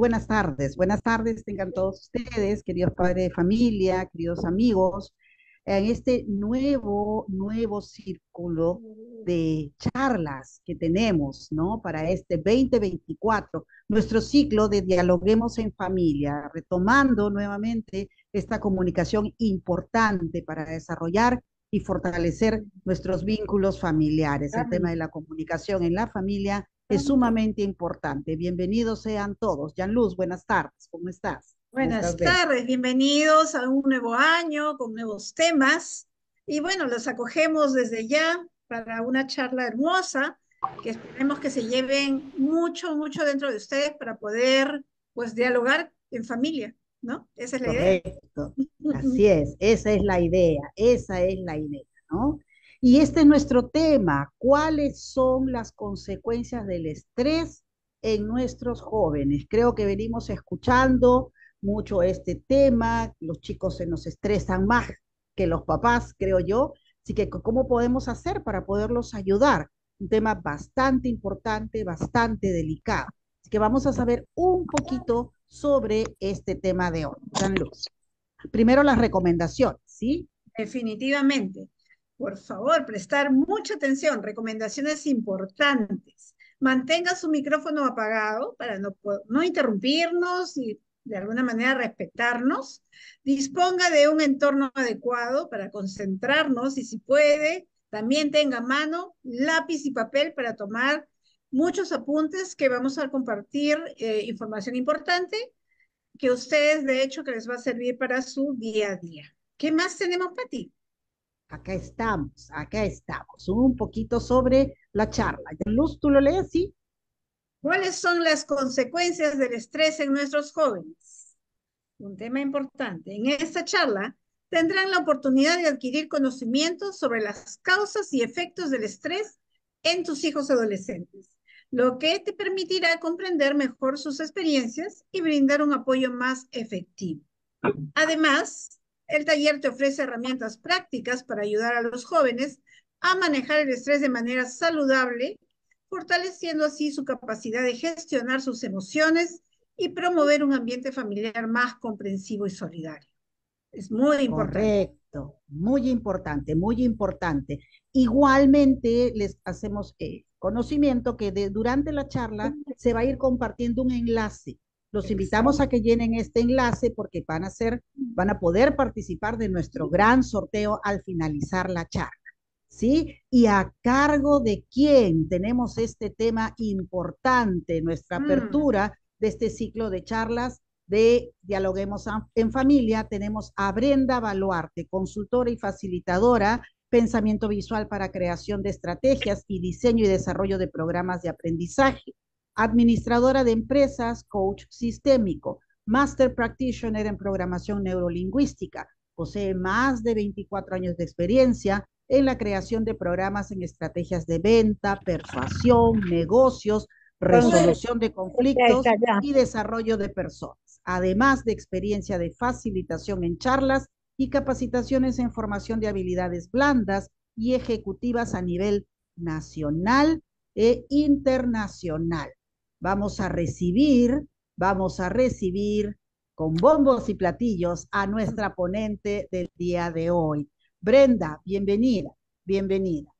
buenas tardes. Buenas tardes tengan todos ustedes, queridos padres de familia, queridos amigos, en este nuevo, nuevo círculo de charlas que tenemos, ¿no? Para este 2024, nuestro ciclo de Dialoguemos en Familia, retomando nuevamente esta comunicación importante para desarrollar y fortalecer nuestros vínculos familiares, el tema de la comunicación en la familia es sumamente importante. Bienvenidos sean todos. Luz, buenas tardes, ¿cómo estás? Buenas, tardes. bienvenidos a un nuevo año con nuevos temas. Y bueno, los acogemos desde ya para una charla hermosa que esperemos que se lleven mucho, mucho dentro de ustedes para poder pues dialogar en familia, ¿no? Esa es la Correcto. Así es, esa es la idea, esa es la idea, ¿no? Y este es nuestro tema, ¿cuáles son las consecuencias del estrés en nuestros jóvenes? Creo que venimos escuchando mucho este tema, los chicos se nos estresan más que los papás, creo yo, así que ¿cómo podemos hacer para poderlos ayudar? Un tema bastante importante, bastante delicado. Así que vamos a saber un poquito sobre este tema de hoy. Dan Luz. Primero las recomendaciones, ¿sí? Definitivamente. Por favor, prestar mucha atención, recomendaciones importantes. Mantenga su micrófono apagado para no, no interrumpirnos y de alguna manera respetarnos. Disponga de un entorno adecuado para concentrarnos y si puede, también tenga mano lápiz y papel para tomar muchos apuntes que vamos a compartir eh, información importante que ustedes, de hecho, que les va a servir para su día a día. ¿Qué más tenemos, Pati? acá estamos, acá estamos. Un poquito sobre la charla. Luz, ¿tú lo lees? Sí. ¿Cuáles son las consecuencias del estrés en nuestros jóvenes? Un tema importante. En esta charla tendrán la oportunidad de adquirir conocimientos sobre las causas y efectos del estrés en tus hijos adolescentes, lo que te permitirá comprender mejor sus experiencias y brindar un apoyo más efectivo. Además, el taller te ofrece herramientas prácticas para ayudar a los jóvenes a manejar el estrés de manera saludable, fortaleciendo así su capacidad de gestionar sus emociones y promover un ambiente familiar más comprensivo y solidario. Es muy importante. Correcto, muy importante, muy importante. Igualmente les hacemos eh, conocimiento que durante la charla se va a ir compartiendo un enlace los invitamos a que llenen este enlace porque van a ser, van a poder participar de nuestro gran sorteo al finalizar la charla. ¿Sí? ¿Y a cargo de quién tenemos este tema importante, nuestra mm. apertura de este ciclo de charlas de Dialoguemos en Familia? Tenemos a Brenda Baluarte, consultora y facilitadora pensamiento visual para creación de estrategias y diseño y desarrollo de programas de aprendizaje administradora de empresas, coach sistémico, master practitioner en programación neurolingüística. Posee más de 24 años de experiencia en la creación de programas en estrategias de venta, persuasión, negocios, resolución de conflictos y desarrollo de personas, además de experiencia de facilitación en charlas y capacitaciones en formación de habilidades blandas y ejecutivas a nivel nacional e internacional vamos a recibir, vamos a recibir con bombos y platillos a nuestra ponente del día de hoy. Brenda, bienvenida, bienvenida.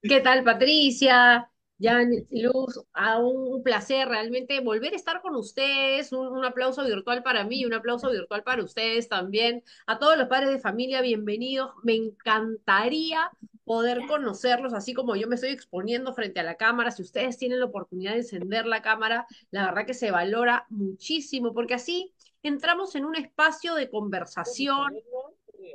¿Qué tal, Patricia? Ya Luz, a un placer realmente volver a estar con ustedes. Un, aplauso virtual para mí un aplauso virtual para ustedes también. A todos los padres de familia, bienvenidos. Me encantaría poder conocerlos, así como yo me estoy exponiendo frente a la cámara, si ustedes tienen la oportunidad de encender la cámara, la verdad que se valora muchísimo, porque así entramos en un espacio de conversación.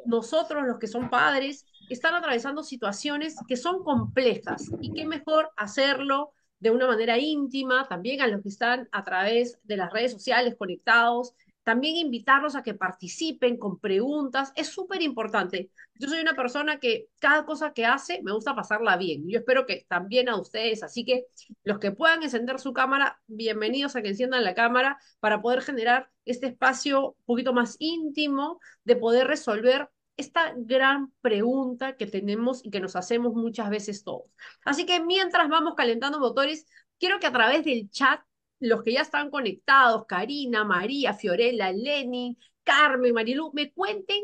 Nosotros, los que son padres, están atravesando situaciones que son complejas y qué mejor hacerlo de una manera íntima, también a los que están a través de las redes sociales conectados, también invitarlos a que participen con preguntas, es súper importante. Yo soy una persona que cada cosa que hace me gusta pasarla bien. Yo espero que también a ustedes, así que los que puedan encender su cámara, bienvenidos a que enciendan la cámara para poder generar este espacio un poquito más íntimo de poder resolver esta gran pregunta que tenemos y que nos hacemos muchas veces todos. Así que mientras vamos calentando motores, quiero que a través del chat los que ya están conectados, Karina, María, Fiorella, Lenny, Carmen, Marilu, me cuenten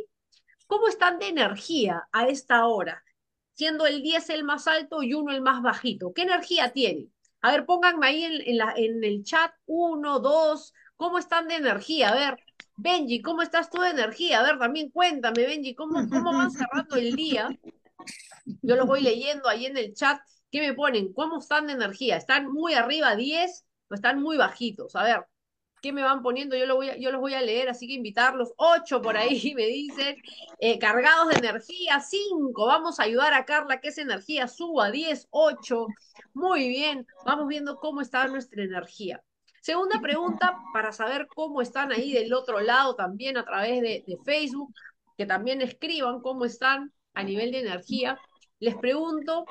cómo están de energía a esta hora, siendo el 10 el más alto y uno el más bajito. ¿Qué energía tienen? A ver, pónganme ahí en, el chat uno, dos, ¿cómo están de energía? A ver, Benji, ¿cómo estás tú de energía? A ver, también cuéntame, Benji, ¿cómo, cómo van cerrando el día? Yo los voy leyendo ahí en el chat. ¿Qué me ponen? ¿Cómo están de energía? ¿Están muy arriba 10? están muy bajitos. A ver, ¿qué me van poniendo? Yo, lo voy yo los voy a leer, así que invitarlos. Ocho por ahí me dicen, eh, cargados de energía. Cinco, vamos a ayudar a Carla que es energía suba. Diez, ocho. Muy bien, vamos viendo cómo está nuestra energía. Segunda pregunta, para saber cómo están ahí del otro lado también a través de, de Facebook, que también escriban cómo están a nivel de energía. Les pregunto,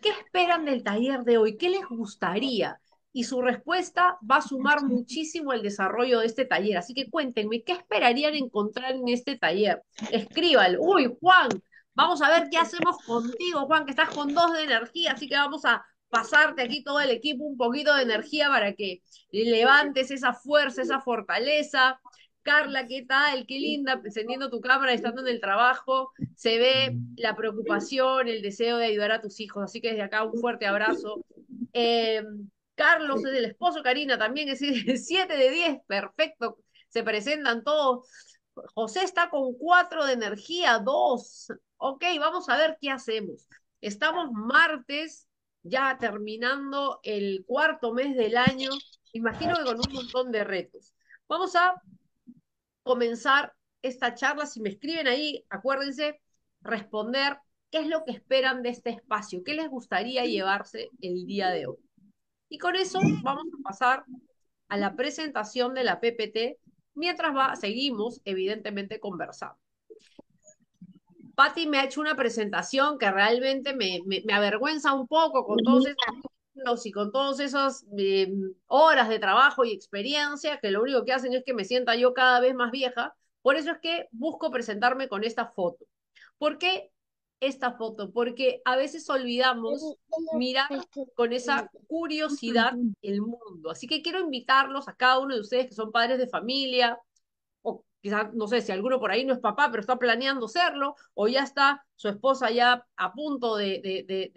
¿qué esperan del taller de hoy? ¿Qué les gustaría? y su respuesta va a sumar muchísimo el desarrollo de este taller. Así que cuéntenme, ¿qué esperarían encontrar en este taller? Escríbalo. Uy, Juan, vamos a ver qué hacemos contigo, Juan, que estás con dos de energía, así que vamos a pasarte aquí todo el equipo un poquito de energía para que levantes esa fuerza, esa fortaleza. Carla, ¿qué tal? Qué linda, encendiendo tu cámara, estando en el trabajo, se ve la preocupación, el deseo de ayudar a tus hijos, así que desde acá un fuerte abrazo. Eh, Carlos es el esposo, Karina también es 7 de 10, perfecto, se presentan todos. José está con 4 de energía, 2. Ok, vamos a ver qué hacemos. Estamos martes, ya terminando el cuarto mes del año, imagino que con un montón de retos. Vamos a comenzar esta charla. Si me escriben ahí, acuérdense responder qué es lo que esperan de este espacio, qué les gustaría llevarse el día de hoy. Y con eso vamos a pasar a la presentación de la PPT mientras va, seguimos, evidentemente, conversando. Patti me ha hecho una presentación que realmente me, avergüenza un poco con todos esos y con todas esas em, horas de trabajo y experiencia que lo único que hacen es que me sienta yo cada vez más vieja. Por eso es que busco presentarme con esta foto. ¿Por qué esta foto, porque a veces olvidamos mirar con esa curiosidad el mundo. Así que quiero invitarlos a cada uno de ustedes que son padres de familia, o quizás, no sé, si alguno por ahí no es papá, pero está planeando serlo, o ya está su esposa ya a punto de, de,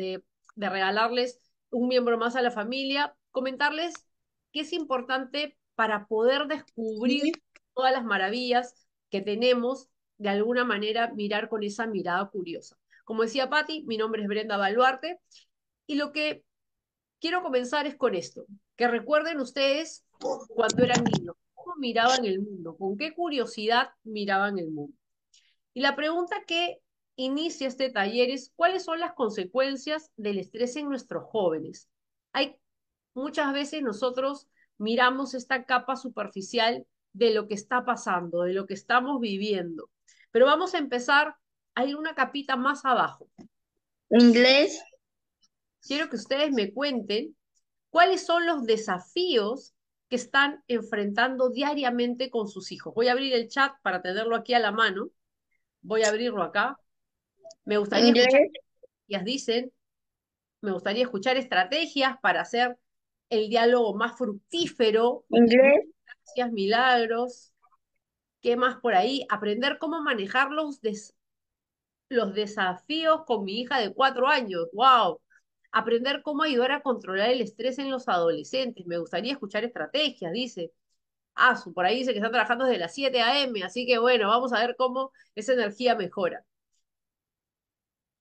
de regalarles un miembro más a la familia, comentarles qué es importante para poder descubrir todas las maravillas que tenemos, de alguna manera mirar con esa mirada curiosa. Como decía Patti, mi nombre es Brenda Baluarte y lo que quiero comenzar es con esto, que recuerden ustedes cuando eran niños, cómo miraban el mundo, con qué curiosidad miraban el mundo. Y la pregunta que inicia este taller es, ¿cuáles son las consecuencias del estrés en nuestros jóvenes? Hay muchas veces nosotros miramos esta capa superficial de lo que está pasando, de lo que estamos viviendo. Pero vamos a empezar hay una capita más abajo. Inglés. Quiero que ustedes me cuenten cuáles son los desafíos que están enfrentando diariamente con sus hijos. Voy a abrir el chat para tenerlo aquí a la mano. Voy a abrirlo acá. Me gustaría escuchar, dicen, me gustaría escuchar estrategias para hacer el diálogo más fructífero. Inglés. Gracias, milagros. ¿Qué más por ahí? Aprender cómo manejar los, des los desafíos con mi hija de cuatro años. ¡Wow! Aprender cómo ayudar a controlar el estrés en los adolescentes. Me gustaría escuchar estrategias, dice. Ah, por ahí dice que están trabajando desde las 7 a.m., así que bueno, vamos a ver cómo esa energía mejora.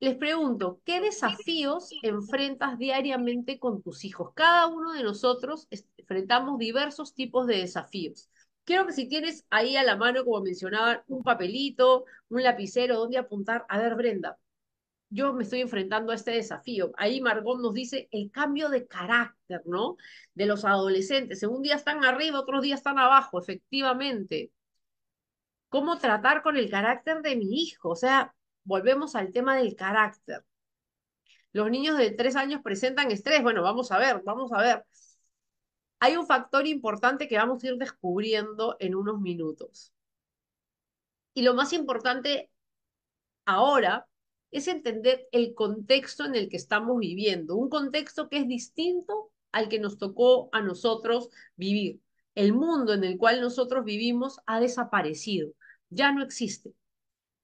Les pregunto, ¿qué desafíos enfrentas diariamente con tus hijos? Cada uno de nosotros enfrentamos diversos tipos de desafíos. Quiero que si tienes ahí a la mano, como mencionaban, un papelito, un lapicero, ¿dónde apuntar. A ver, Brenda, yo me estoy enfrentando a este desafío. Ahí Margot nos dice el cambio de carácter, ¿no? De los adolescentes. Un día están arriba, otros días están abajo, efectivamente. ¿Cómo tratar con el carácter de mi hijo? O sea, volvemos al tema del carácter. Los niños de tres años presentan estrés. Bueno, vamos a ver, vamos a ver hay un factor importante que vamos a ir descubriendo en unos minutos. Y lo más importante ahora es entender el contexto en el que estamos viviendo, un contexto que es distinto al que nos tocó a nosotros vivir. El mundo en el cual nosotros vivimos ha desaparecido, ya no existe.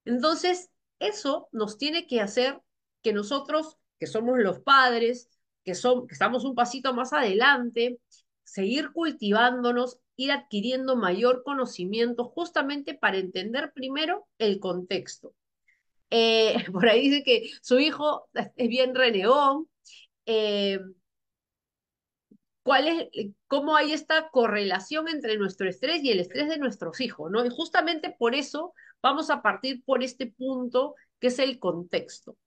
Entonces, eso nos tiene que hacer que nosotros, que somos los padres, que, son, que estamos un pasito más adelante, seguir cultivándonos, ir adquiriendo mayor conocimiento justamente para entender primero el contexto. Eh, por ahí dice que su hijo es bien releón. Eh, cuál es, cómo hay esta correlación entre nuestro estrés y el estrés de nuestros hijos, ¿no? Y justamente por eso vamos a partir por este punto que es el contexto.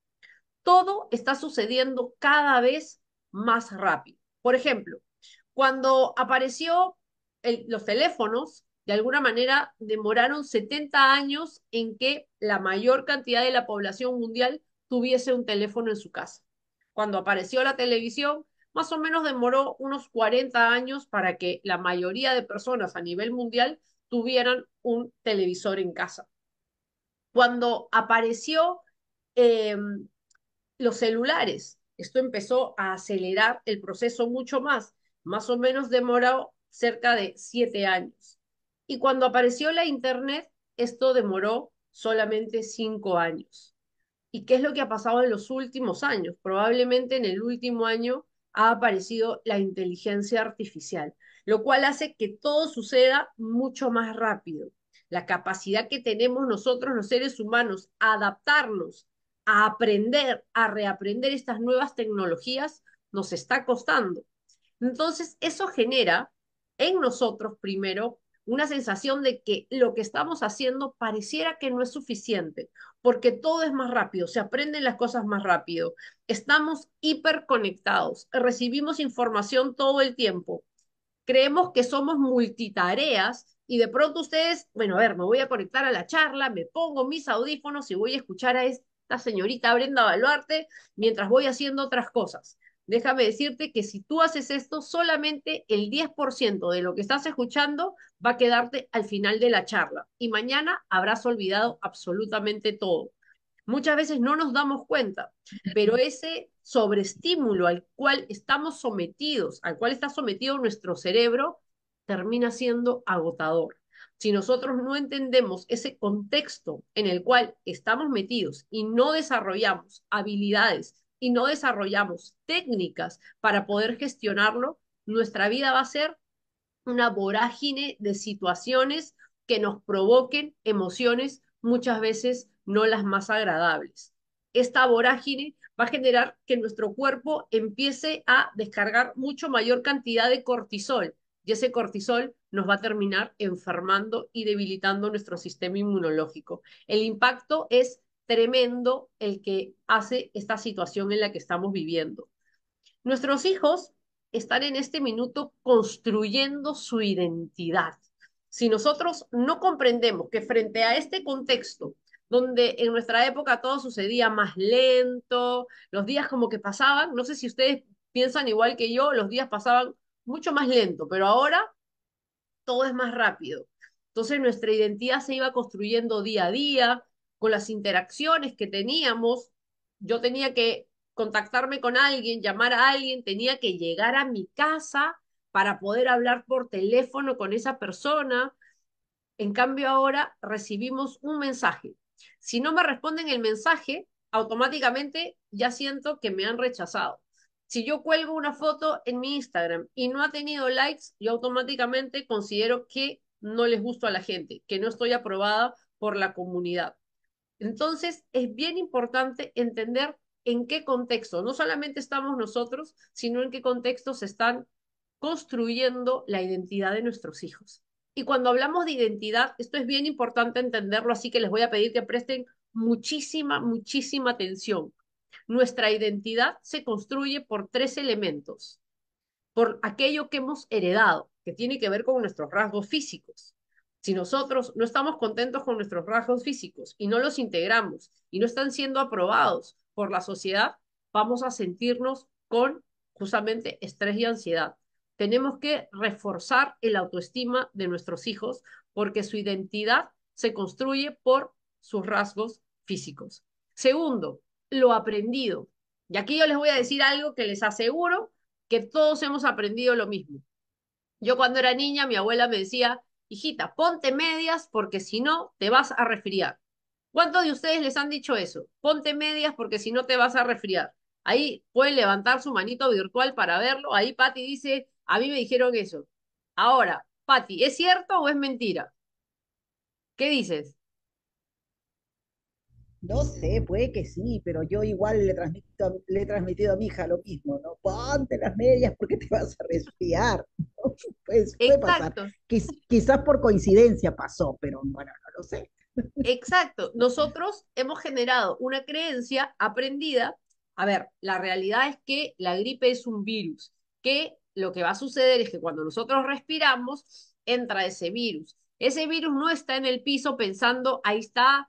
Todo está sucediendo cada vez más rápido. Por ejemplo, cuando apareció los teléfonos, de alguna manera demoraron 70 años en que la mayor cantidad de la población mundial tuviese un teléfono en su casa. Cuando apareció la televisión, más o menos demoró unos 40 años para que la mayoría de personas a nivel mundial tuvieran un televisor en casa. Cuando apareció em, los celulares, esto empezó a acelerar el proceso mucho más más o menos demoró cerca de siete años. Y cuando apareció la Internet, esto demoró solamente cinco años. ¿Y qué es lo que ha pasado en los últimos años? Probablemente en el último año ha aparecido la inteligencia artificial, lo cual hace que todo suceda mucho más rápido. La capacidad que tenemos nosotros los seres humanos a adaptarnos, a aprender, a reaprender estas nuevas tecnologías, nos está costando. Entonces, eso genera en nosotros primero una sensación de que lo que estamos haciendo pareciera que no es suficiente, porque todo es más rápido, se aprenden las cosas más rápido, estamos hiperconectados, recibimos información todo el tiempo, creemos que somos multitareas y de pronto ustedes, bueno, a ver, me voy a conectar a la charla, me pongo mis audífonos y voy a escuchar a esta señorita Brenda Baluarte mientras voy haciendo otras cosas déjame decirte que si tú haces esto, solamente el 10% de lo que estás escuchando va a quedarte al final de la charla y mañana habrás olvidado absolutamente todo. Muchas veces no nos damos cuenta, pero ese sobreestímulo al cual estamos sometidos, al cual está sometido nuestro cerebro, termina siendo agotador. Si nosotros no entendemos ese contexto en el cual estamos metidos y no desarrollamos habilidades y no desarrollamos técnicas para poder gestionarlo, nuestra vida va a ser una vorágine de situaciones que nos provoquen emociones muchas veces no las más agradables. Esta vorágine va a generar que nuestro cuerpo empiece a descargar mucho mayor cantidad de cortisol y ese cortisol nos va a terminar enfermando y debilitando nuestro sistema inmunológico. El impacto es tremendo el que hace esta situación en la que estamos viviendo. Nuestros hijos están en este minuto construyendo su identidad. Si nosotros no comprendemos que frente a este contexto, donde en nuestra época todo sucedía más lento, los días como que pasaban, no sé si ustedes piensan igual que yo, los días pasaban mucho más lento, pero ahora todo es más rápido. Entonces nuestra identidad se iba construyendo día a día, con las interacciones que teníamos, yo tenía que contactarme con alguien, llamar a alguien, tenía que llegar a mi casa para poder hablar por teléfono con esa persona. En cambio ahora recibimos un mensaje. Si no me responden el mensaje, automáticamente ya siento que me han rechazado. Si yo cuelgo una foto en mi Instagram y no ha tenido likes, yo automáticamente considero que no les gusto a la gente, que no estoy aprobada por la comunidad. Entonces, es bien importante entender en qué contexto, no solamente estamos nosotros, sino en qué contexto se están construyendo la identidad de nuestros hijos. Y cuando hablamos de identidad, esto es bien importante entenderlo, así que les voy a pedir que presten muchísima, muchísima atención. Nuestra identidad se construye por tres elementos. Por aquello que hemos heredado, que tiene que ver con nuestros rasgos físicos. Si nosotros no estamos contentos con nuestros rasgos físicos y no los integramos y no están siendo aprobados por la sociedad, vamos a sentirnos con justamente estrés y ansiedad. Tenemos que reforzar el autoestima de nuestros hijos porque su identidad se construye por sus rasgos físicos. Segundo, lo aprendido. Y aquí yo les voy a decir algo que les aseguro que todos hemos aprendido lo mismo. Yo cuando era niña, mi abuela me decía, hijita, ponte medias porque si no te vas a resfriar. ¿Cuántos de ustedes les han dicho eso? Ponte medias porque si no te vas a resfriar. Ahí pueden levantar su manito virtual para verlo. Ahí Patti dice, a mí me dijeron eso. Ahora, Patti, ¿es cierto o es mentira? ¿Qué dices? No sé, puede que sí, pero yo igual le, le he transmitido a mi hija lo mismo, ¿no? Ponte las medias porque te vas a resfriar. Pues, puede pasar. quizás por coincidencia pasó, pero bueno, no lo sé. Exacto. Nosotros hemos generado una creencia aprendida. A ver, la realidad es que la gripe es un virus, que lo que va a suceder es que cuando nosotros respiramos, entra ese virus. Ese virus no está en el piso pensando, ahí está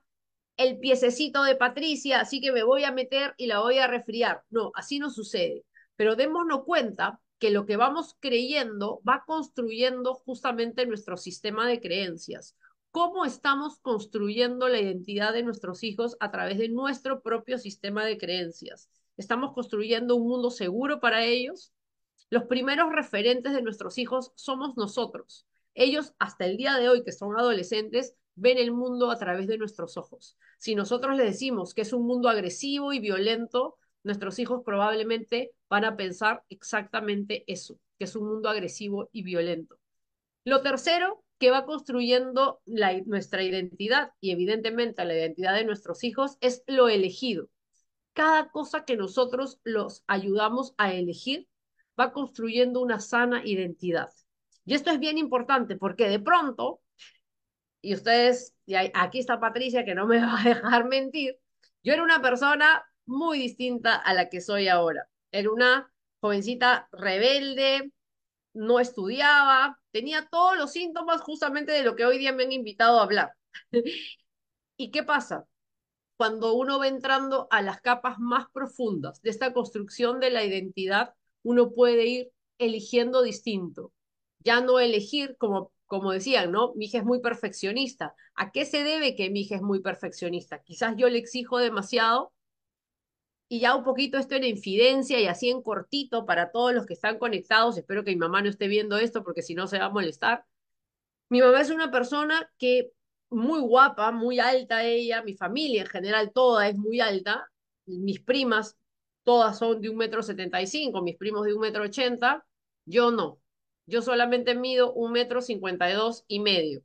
el piececito de Patricia, así que me voy a meter y la voy a resfriar. No, así no sucede. Pero démonos cuenta que lo que vamos creyendo va construyendo justamente nuestro sistema de creencias. ¿Cómo estamos construyendo la identidad de nuestros hijos a través de nuestro propio sistema de creencias? ¿Estamos construyendo un mundo seguro para ellos? Los primeros referentes de nuestros hijos somos nosotros. Ellos, hasta el día de hoy, que son adolescentes, ven el mundo a través de nuestros ojos. Si nosotros les decimos que es un mundo agresivo y violento, nuestros hijos probablemente van a pensar exactamente eso, que es un mundo agresivo y violento. Lo tercero, que va construyendo nuestra identidad y evidentemente la identidad de nuestros hijos es lo elegido. Cada cosa que nosotros los ayudamos a elegir va construyendo una sana identidad. Y esto es bien importante porque de pronto y ustedes, y aquí está Patricia que no me va a dejar mentir, yo era una persona muy distinta a la que soy ahora. Era una jovencita rebelde, no estudiaba, tenía todos los síntomas justamente de lo que hoy día me han invitado a hablar. ¿Y qué pasa? Cuando uno va entrando a las capas más profundas de esta construcción de la identidad, uno puede ir eligiendo distinto. Ya no elegir como como decían, ¿no? Mi hija es muy perfeccionista. ¿A qué se debe que mi hija es muy perfeccionista? Quizás yo le exijo demasiado y ya un poquito esto en infidencia y así en cortito para todos los que están conectados. Espero que mi mamá no esté viendo esto porque si no se va a molestar. Mi mamá es una persona que muy guapa, muy alta ella, mi familia en general toda es muy alta, mis primas todas son de un metro setenta y cinco, mis primos de un metro ochenta, yo no, yo solamente mido un metro cincuenta y dos y medio.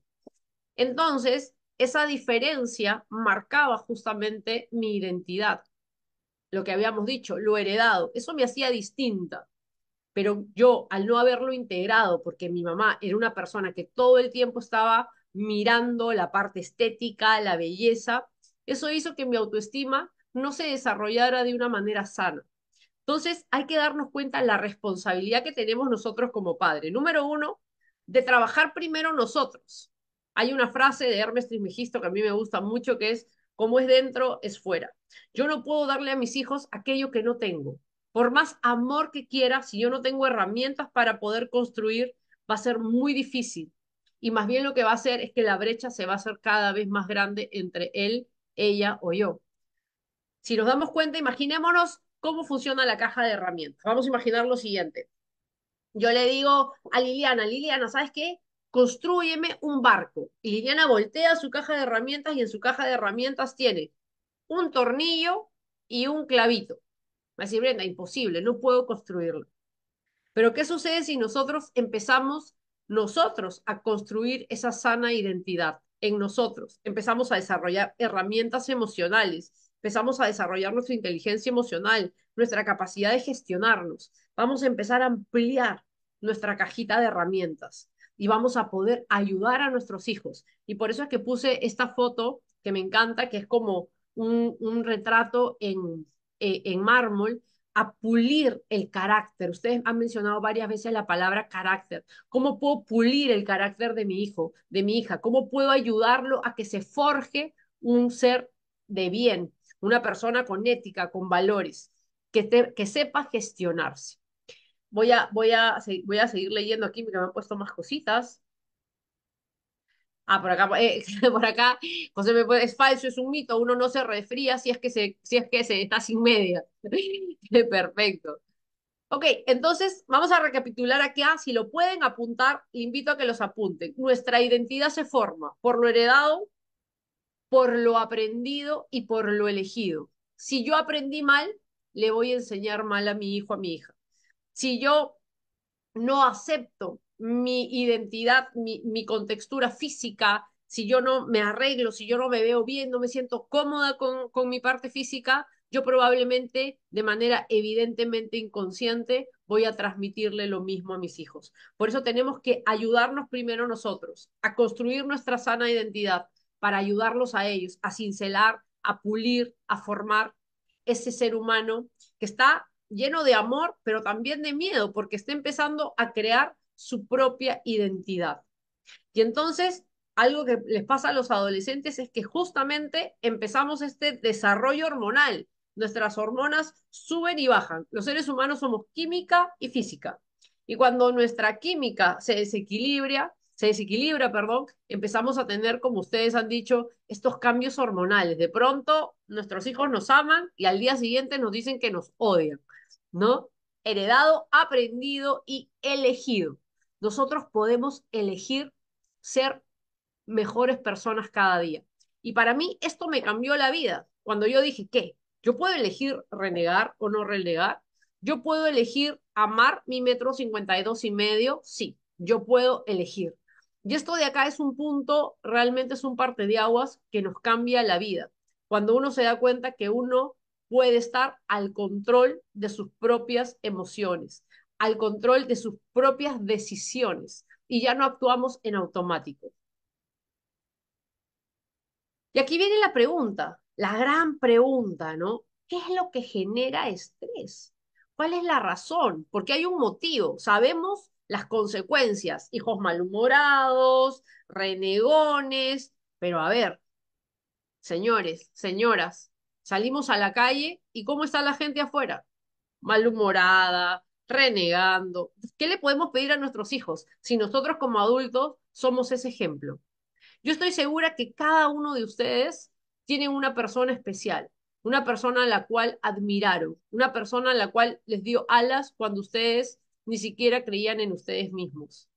Entonces, esa diferencia marcaba justamente mi identidad, lo que habíamos dicho, lo heredado. Eso me hacía distinta. Pero yo, al no haberlo integrado, porque mi mamá era una persona que todo el tiempo estaba mirando la parte estética, la belleza, eso hizo que mi autoestima no se desarrollara de una manera sana. Entonces hay que darnos cuenta la responsabilidad que tenemos nosotros como padres. Número uno, de trabajar primero nosotros. Hay una frase de Hermes Mejisto que a mí me gusta mucho que es, como es dentro, es fuera. Yo no puedo darle a mis hijos aquello que no tengo. Por más amor que quiera, si yo no tengo herramientas para poder construir, va a ser muy difícil. Y más bien lo que va a hacer es que la brecha se va a hacer cada vez más grande entre él, ella o yo. Si nos damos cuenta, imaginémonos cómo funciona la caja de herramientas. Vamos a imaginar lo siguiente. Yo le digo a Liliana, Liliana, ¿sabes qué? Construyeme un barco. Y Liliana voltea su caja de herramientas y en su caja de herramientas tiene un tornillo y un clavito. Va a decir, Brenda, imposible, no puedo construirlo. Pero ¿qué sucede si nosotros empezamos nosotros a construir esa sana identidad en nosotros? Empezamos a desarrollar herramientas emocionales empezamos a desarrollar nuestra inteligencia emocional, nuestra capacidad de gestionarnos. Vamos a empezar a ampliar nuestra cajita de herramientas y vamos a poder ayudar a nuestros hijos. Y por eso es que puse esta foto que me encanta, que es como un, retrato en, e, en mármol, a pulir el carácter. Ustedes han mencionado varias veces la palabra carácter. ¿Cómo puedo pulir el carácter de mi hijo, de mi hija? ¿Cómo puedo ayudarlo a que se forje un ser de bien, una persona con ética, con valores, que, que sepa gestionarse. Voy a, voy, a, voy a seguir leyendo aquí porque me han puesto más cositas. Ah, por acá, eh, por acá, José me puede, es falso, es un mito, uno no se refría si es que se, si es que se está sin media. Perfecto. Ok, entonces vamos a recapitular aquí. Ah, si lo pueden apuntar, invito a que los apunten. Nuestra identidad se forma por lo heredado, por lo aprendido y por lo elegido. Si yo aprendí mal, le voy a enseñar mal a mi hijo, a mi hija. Si yo no acepto mi identidad, mi, contextura física, si yo no me arreglo, si yo no me veo bien, no me siento cómoda con mi parte física, yo probablemente de manera evidentemente inconsciente voy a transmitirle lo mismo a mis hijos. Por eso tenemos que ayudarnos primero nosotros a construir nuestra sana identidad, para ayudarlos a ellos a cincelar, a pulir, a formar ese ser humano que está lleno de amor, pero también de miedo, porque está empezando a crear su propia identidad. Y entonces, algo que les pasa a los adolescentes es que justamente empezamos este desarrollo hormonal. Nuestras hormonas suben y bajan. Los seres humanos somos química y física. Y cuando nuestra química se desequilibra, se desequilibra, perdón, empezamos a tener, como ustedes han dicho, estos cambios hormonales. De pronto, nuestros hijos nos aman y al día siguiente nos dicen que nos odian, ¿no? Heredado, aprendido y elegido. Nosotros podemos elegir ser mejores personas cada día. Y para mí esto me cambió la vida. Cuando yo dije, ¿qué? Yo puedo elegir renegar o no renegar. Yo puedo elegir amar mi metro dos y medio. Sí, yo puedo elegir. Y esto de acá es un punto, realmente es un parte de aguas que nos cambia la vida. Cuando uno se da cuenta que uno puede estar al control de sus propias emociones, al control de sus propias decisiones y ya no actuamos en automático. Y aquí viene la pregunta, la gran pregunta, ¿no? ¿Qué es lo que genera estrés? ¿Cuál es la razón? Porque hay un motivo. Sabemos las consecuencias, hijos malhumorados, renegones, pero a ver, señores, señoras, salimos a la calle y ¿cómo está la gente afuera? Malhumorada, renegando. ¿Qué le podemos pedir a nuestros hijos si nosotros como adultos somos ese ejemplo? Yo estoy segura que cada uno de ustedes tiene una persona especial, una persona a la cual admiraron, una persona a la cual les dio alas cuando ustedes ni siquiera creían en ustedes mismos.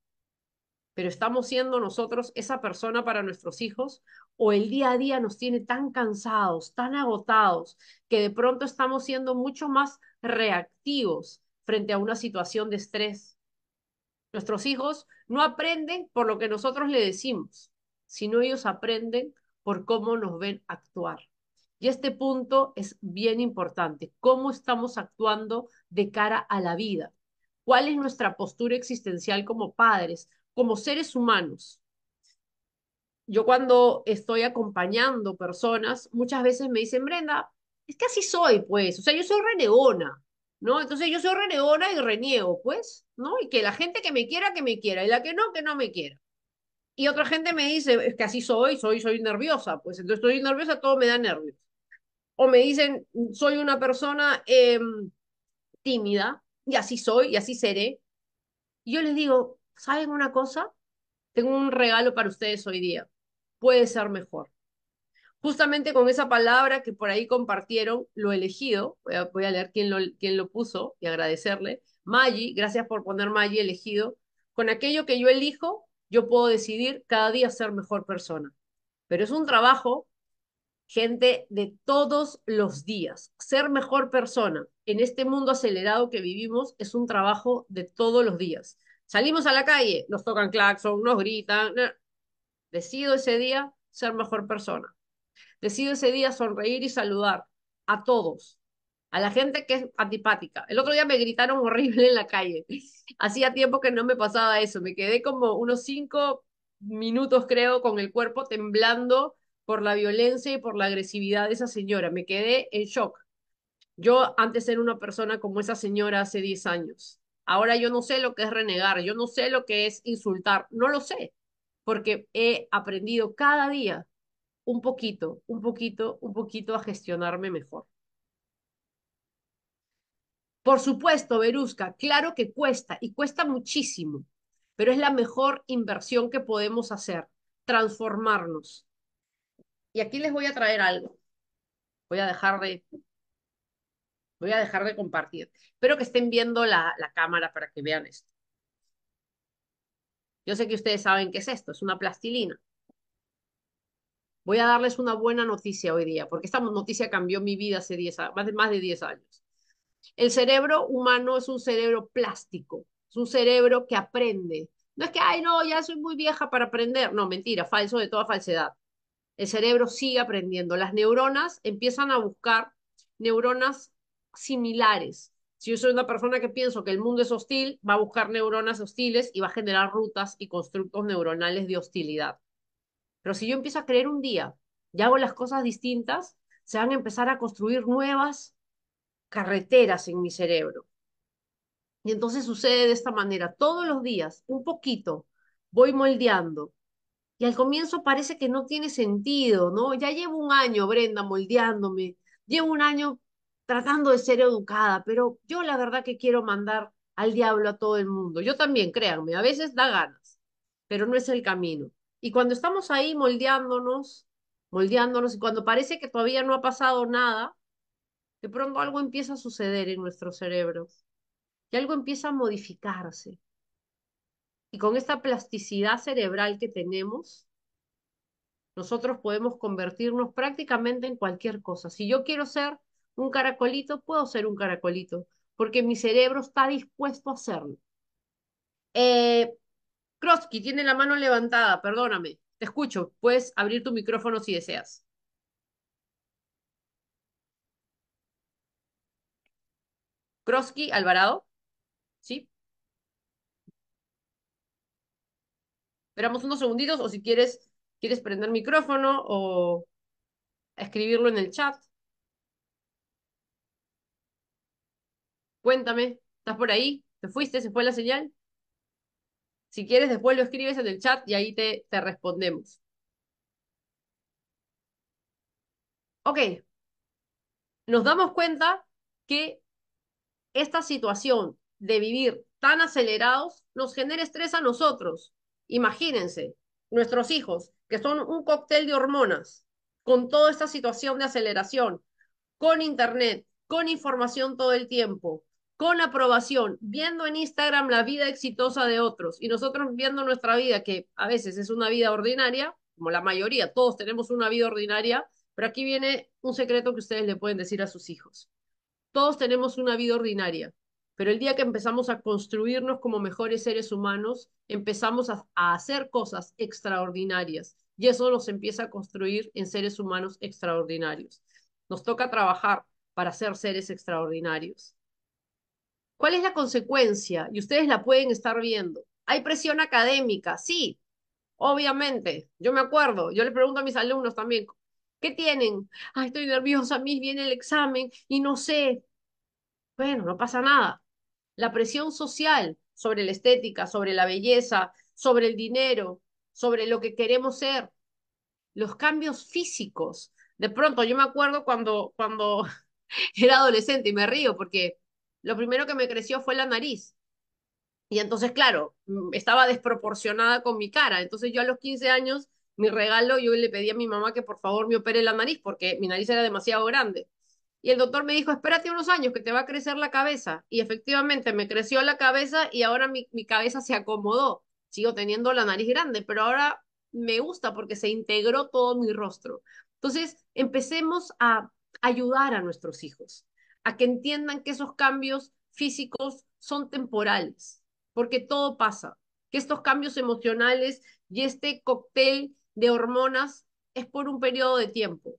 Pero estamos siendo nosotros esa persona para nuestros hijos o el día a día nos tiene tan cansados, tan agotados, que de pronto estamos siendo mucho más reactivos frente a una situación de estrés. Nuestros hijos no aprenden por lo que nosotros le decimos, sino ellos aprenden por cómo nos ven actuar. Y este punto es bien importante, cómo estamos actuando de cara a la vida cuál es nuestra postura existencial como padres, como seres humanos. Yo cuando estoy acompañando personas, muchas veces me dicen, Brenda, es que así soy, pues, o sea, yo soy renegona, ¿no? Entonces yo soy renegona y reniego, pues, ¿no? Y que la gente que me quiera, que me quiera, y la que no, que no me quiera. Y otra gente me dice, es que así soy, soy, soy nerviosa, pues entonces estoy nerviosa, todo me da nervios. O me dicen, soy una persona em, tímida, y así soy y así seré. Y yo les digo, ¿saben una cosa? Tengo un regalo para ustedes hoy día. Puede ser mejor. Justamente con esa palabra que por ahí compartieron, lo elegido, voy a, leer quién lo, quién lo puso y agradecerle. Maggi, gracias por poner Maggi elegido. Con aquello que yo elijo, yo puedo decidir cada día ser mejor persona. Pero es un trabajo gente de todos los días. Ser mejor persona en este mundo acelerado que vivimos es un trabajo de todos los días. Salimos a la calle, nos tocan claxon, nos gritan. Decido ese día ser mejor persona. Decido ese día sonreír y saludar a todos, a la gente que es antipática. El otro día me gritaron horrible en la calle. Hacía tiempo que no me pasaba eso. Me quedé como unos cinco minutos, creo, con el cuerpo temblando por la violencia y por la agresividad de esa señora. Me quedé en shock. Yo antes era una persona como esa señora hace 10 años. Ahora yo no sé lo que es renegar, yo no sé lo que es insultar, no lo sé, porque he aprendido cada día un poquito, un poquito, un poquito a gestionarme mejor. Por supuesto, Verusca, claro que cuesta y cuesta muchísimo, pero es la mejor inversión que podemos hacer, transformarnos, y aquí les voy a traer algo. Voy a dejar de, voy a dejar de compartir. Espero que estén viendo la, la cámara para que vean esto. Yo sé que ustedes saben qué es esto, es una plastilina. Voy a darles una buena noticia hoy día, porque esta noticia cambió mi vida hace más, de, más de 10 años. El cerebro humano es un cerebro plástico, es un cerebro que aprende. No es que, ay, no, ya soy muy vieja para aprender. No, mentira, falso de toda falsedad. El cerebro sigue aprendiendo. Las neuronas empiezan a buscar neuronas similares. Si yo soy una persona que pienso que el mundo es hostil, va a buscar neuronas hostiles y va a generar rutas y constructos neuronales de hostilidad. Pero si yo empiezo a creer un día y hago las cosas distintas, se van a empezar a construir nuevas carreteras en mi cerebro. Y entonces sucede de esta manera, todos los días, un poquito, voy moldeando y al comienzo parece que no tiene sentido, ¿no? Ya llevo un año, Brenda, moldeándome, llevo un año tratando de ser educada, pero yo la verdad que quiero mandar al diablo a todo el mundo. Yo también, créanme, a veces da ganas, pero no es el camino. Y cuando estamos ahí moldeándonos, moldeándonos, y cuando parece que todavía no ha pasado nada, de pronto algo empieza a suceder en nuestros cerebros y algo empieza a modificarse. Y con esta plasticidad cerebral que tenemos, nosotros podemos convertirnos prácticamente en cualquier cosa. Si yo quiero ser un caracolito, puedo ser un caracolito, porque mi cerebro está dispuesto a hacerlo. Eh, tiene la mano levantada, perdóname. Te escucho. Puedes abrir tu micrófono si deseas. Krosky Alvarado. ¿Sí? Esperamos unos segunditos o si quieres, quieres prender micrófono o escribirlo en el chat. Cuéntame, ¿estás por ahí? ¿Te fuiste? ¿Se fue la señal? Si quieres, después lo escribes en el chat y ahí te, te respondemos. Ok. Nos damos cuenta que esta situación de vivir tan acelerados nos genera estrés a nosotros. Imagínense, nuestros hijos, que son un cóctel de hormonas, con toda esta situación de aceleración, con internet, con información todo el tiempo, con aprobación, viendo en Instagram la vida exitosa de otros y nosotros viendo nuestra vida, que a veces es una vida ordinaria, como la mayoría, todos tenemos una vida ordinaria, pero aquí viene un secreto que ustedes le pueden decir a sus hijos. Todos tenemos una vida ordinaria, pero el día que empezamos a construirnos como mejores seres humanos, empezamos a, hacer cosas extraordinarias y eso nos empieza a construir en seres humanos extraordinarios. Nos toca trabajar para ser seres extraordinarios. ¿Cuál es la consecuencia? Y ustedes la pueden estar viendo. Hay presión académica, sí, obviamente. Yo me acuerdo, yo le pregunto a mis alumnos también, ¿qué tienen? Ay, estoy nerviosa, a mí viene el examen y no sé. Bueno, no pasa nada la presión social sobre la estética, sobre la belleza, sobre el dinero, sobre lo que queremos ser, los cambios físicos. De pronto, yo me acuerdo cuando, cuando era adolescente y me río porque lo primero que me creció fue la nariz. Y entonces, claro, mm, estaba desproporcionada con mi cara. Entonces yo a los 15 años, mi regalo, yo le pedí a mi mamá que por favor me opere la nariz porque mi nariz era demasiado grande. Y el doctor me dijo, espérate unos años que te va a crecer la cabeza. Y efectivamente me creció la cabeza y ahora mi, cabeza se acomodó. Sigo teniendo la nariz grande, pero ahora me gusta porque se integró todo mi rostro. Entonces, empecemos a ayudar a nuestros hijos, a que entiendan que esos cambios físicos son temporales, porque todo pasa, que estos cambios emocionales y este cóctel de hormonas es por un periodo de tiempo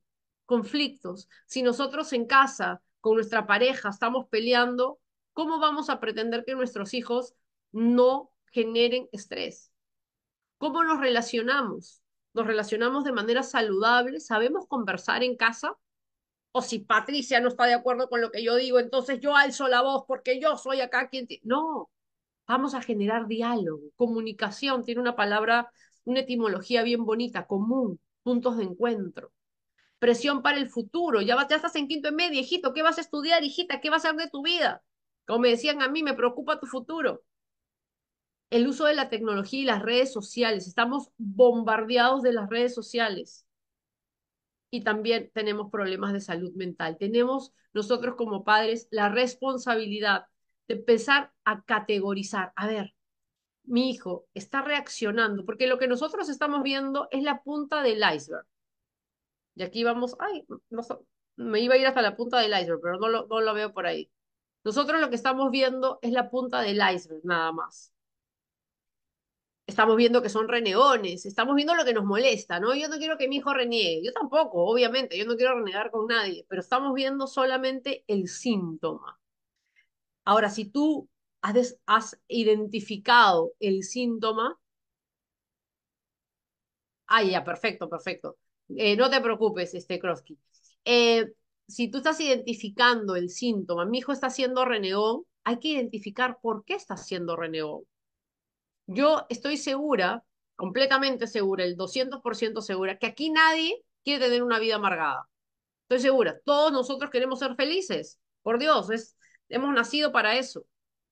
conflictos. Si nosotros en casa, con nuestra pareja, estamos peleando, ¿cómo vamos a pretender que nuestros hijos no generen estrés? ¿Cómo nos relacionamos? ¿Nos relacionamos de manera saludable? ¿Sabemos conversar en casa? O si Patricia no está de acuerdo con lo que yo digo, entonces yo alzo la voz porque yo soy acá quien... No, vamos a generar diálogo, comunicación, tiene una palabra, una etimología bien bonita, común, puntos de encuentro presión para el futuro. Ya, estás en quinto y medio, hijito, ¿qué vas a estudiar, hijita? ¿Qué vas a hacer de tu vida? Como me decían a mí, me preocupa tu futuro. El uso de la tecnología y las redes sociales. Estamos bombardeados de las redes sociales. Y también tenemos problemas de salud mental. Tenemos nosotros como padres la responsabilidad de empezar a categorizar. A ver, mi hijo está reaccionando, porque lo que nosotros estamos viendo es la punta del iceberg. Y aquí vamos, ay, no, me iba a ir hasta la punta del iceberg, pero no lo, no lo veo por ahí. Nosotros lo que estamos viendo es la punta del iceberg, nada más. Estamos viendo que son renegones, estamos viendo lo que nos molesta, ¿no? Yo no quiero que mi hijo reniegue, yo tampoco, obviamente, yo no quiero renegar con nadie, pero estamos viendo solamente el síntoma. Ahora, si tú has, has identificado el síntoma, ah, ya, perfecto, perfecto. Eh, no te preocupes, este Krosky. Eh, si tú estás identificando el síntoma, mi hijo está siendo renegón, hay que identificar por qué está siendo renegón. Yo estoy segura, completamente segura, el 200% segura, que aquí nadie quiere tener una vida amargada. Estoy segura, todos nosotros queremos ser felices. Por Dios, es, hemos nacido para eso.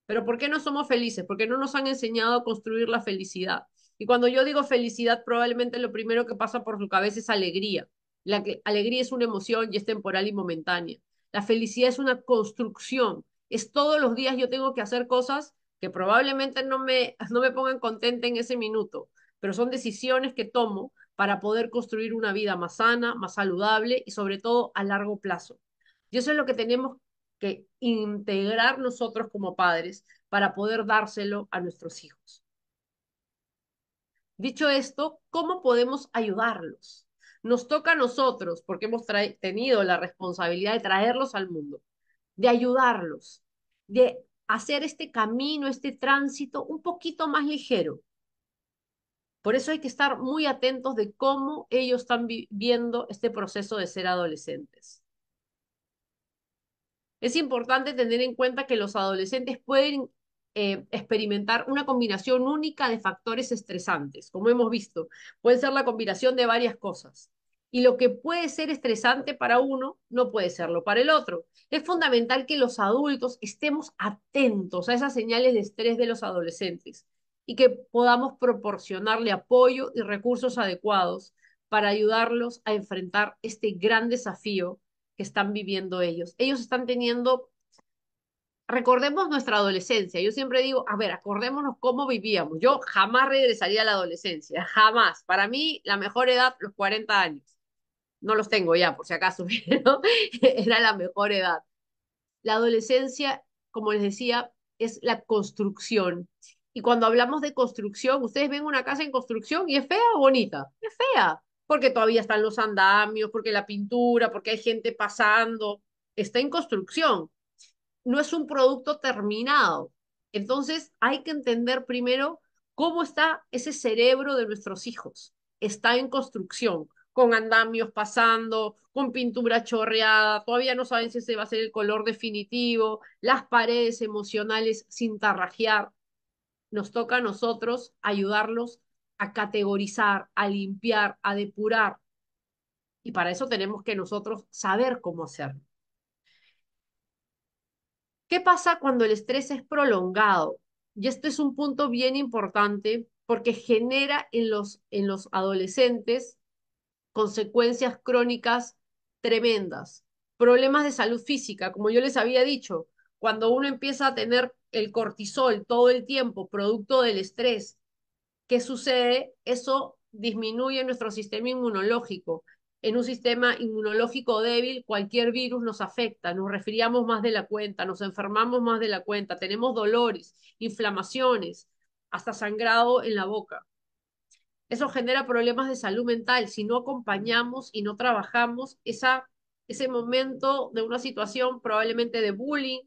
Pero ¿por qué no somos felices? Porque no nos han enseñado a construir la felicidad. Y cuando yo digo felicidad, probablemente lo primero que pasa por su cabeza es alegría. La alegría es una emoción y es temporal y momentánea. La felicidad es una construcción. Es todos los días yo tengo que hacer cosas que probablemente no me, no me pongan contenta en ese minuto, pero son decisiones que tomo para poder construir una vida más sana, más saludable y sobre todo a largo plazo. Y eso es lo que tenemos que integrar nosotros como padres para poder dárselo a nuestros hijos. Dicho esto, ¿cómo podemos ayudarlos? Nos toca a nosotros, porque hemos tenido la responsabilidad de traerlos al mundo, de ayudarlos, de hacer este camino, este tránsito un poquito más ligero. Por eso hay que estar muy atentos de cómo ellos están viviendo este proceso de ser adolescentes. Es importante tener en cuenta que los adolescentes pueden eh, experimentar una combinación única de factores estresantes, como hemos visto. Puede ser la combinación de varias cosas. Y lo que puede ser estresante para uno, no puede serlo para el otro. Es fundamental que los adultos estemos atentos a esas señales de estrés de los adolescentes y que podamos proporcionarle apoyo y recursos adecuados para ayudarlos a enfrentar este gran desafío que están viviendo ellos. Ellos están teniendo recordemos nuestra adolescencia. Yo siempre digo, a ver, acordémonos cómo vivíamos. Yo jamás regresaría a la adolescencia, jamás. Para mí, la mejor edad, los 40 años. No los tengo ya, por si acaso, pero era la mejor edad. La adolescencia, como les decía, es la construcción. Y cuando hablamos de construcción, ustedes ven una casa en construcción y es fea o bonita. Es fea, porque todavía están los andamios, porque la pintura, porque hay gente pasando. Está en construcción no es un producto terminado. Entonces hay que entender primero cómo está ese cerebro de nuestros hijos. Está en construcción, con andamios pasando, con pintura chorreada, todavía no saben si ese va a ser el color definitivo, las paredes emocionales sin tarrajear. Nos toca a nosotros ayudarlos a categorizar, a limpiar, a depurar. Y para eso tenemos que nosotros saber cómo hacerlo. ¿Qué pasa cuando el estrés es prolongado? Y este es un punto bien importante porque genera en los, en los adolescentes consecuencias crónicas tremendas, problemas de salud física, como yo les había dicho, cuando uno empieza a tener el cortisol todo el tiempo, producto del estrés, ¿qué sucede? Eso disminuye nuestro sistema inmunológico en un sistema inmunológico débil, cualquier virus nos afecta, nos resfriamos más de la cuenta, nos enfermamos más de la cuenta, tenemos dolores, inflamaciones, hasta sangrado en la boca. Eso genera problemas de salud mental si no acompañamos y no trabajamos ese momento de una situación probablemente de bullying,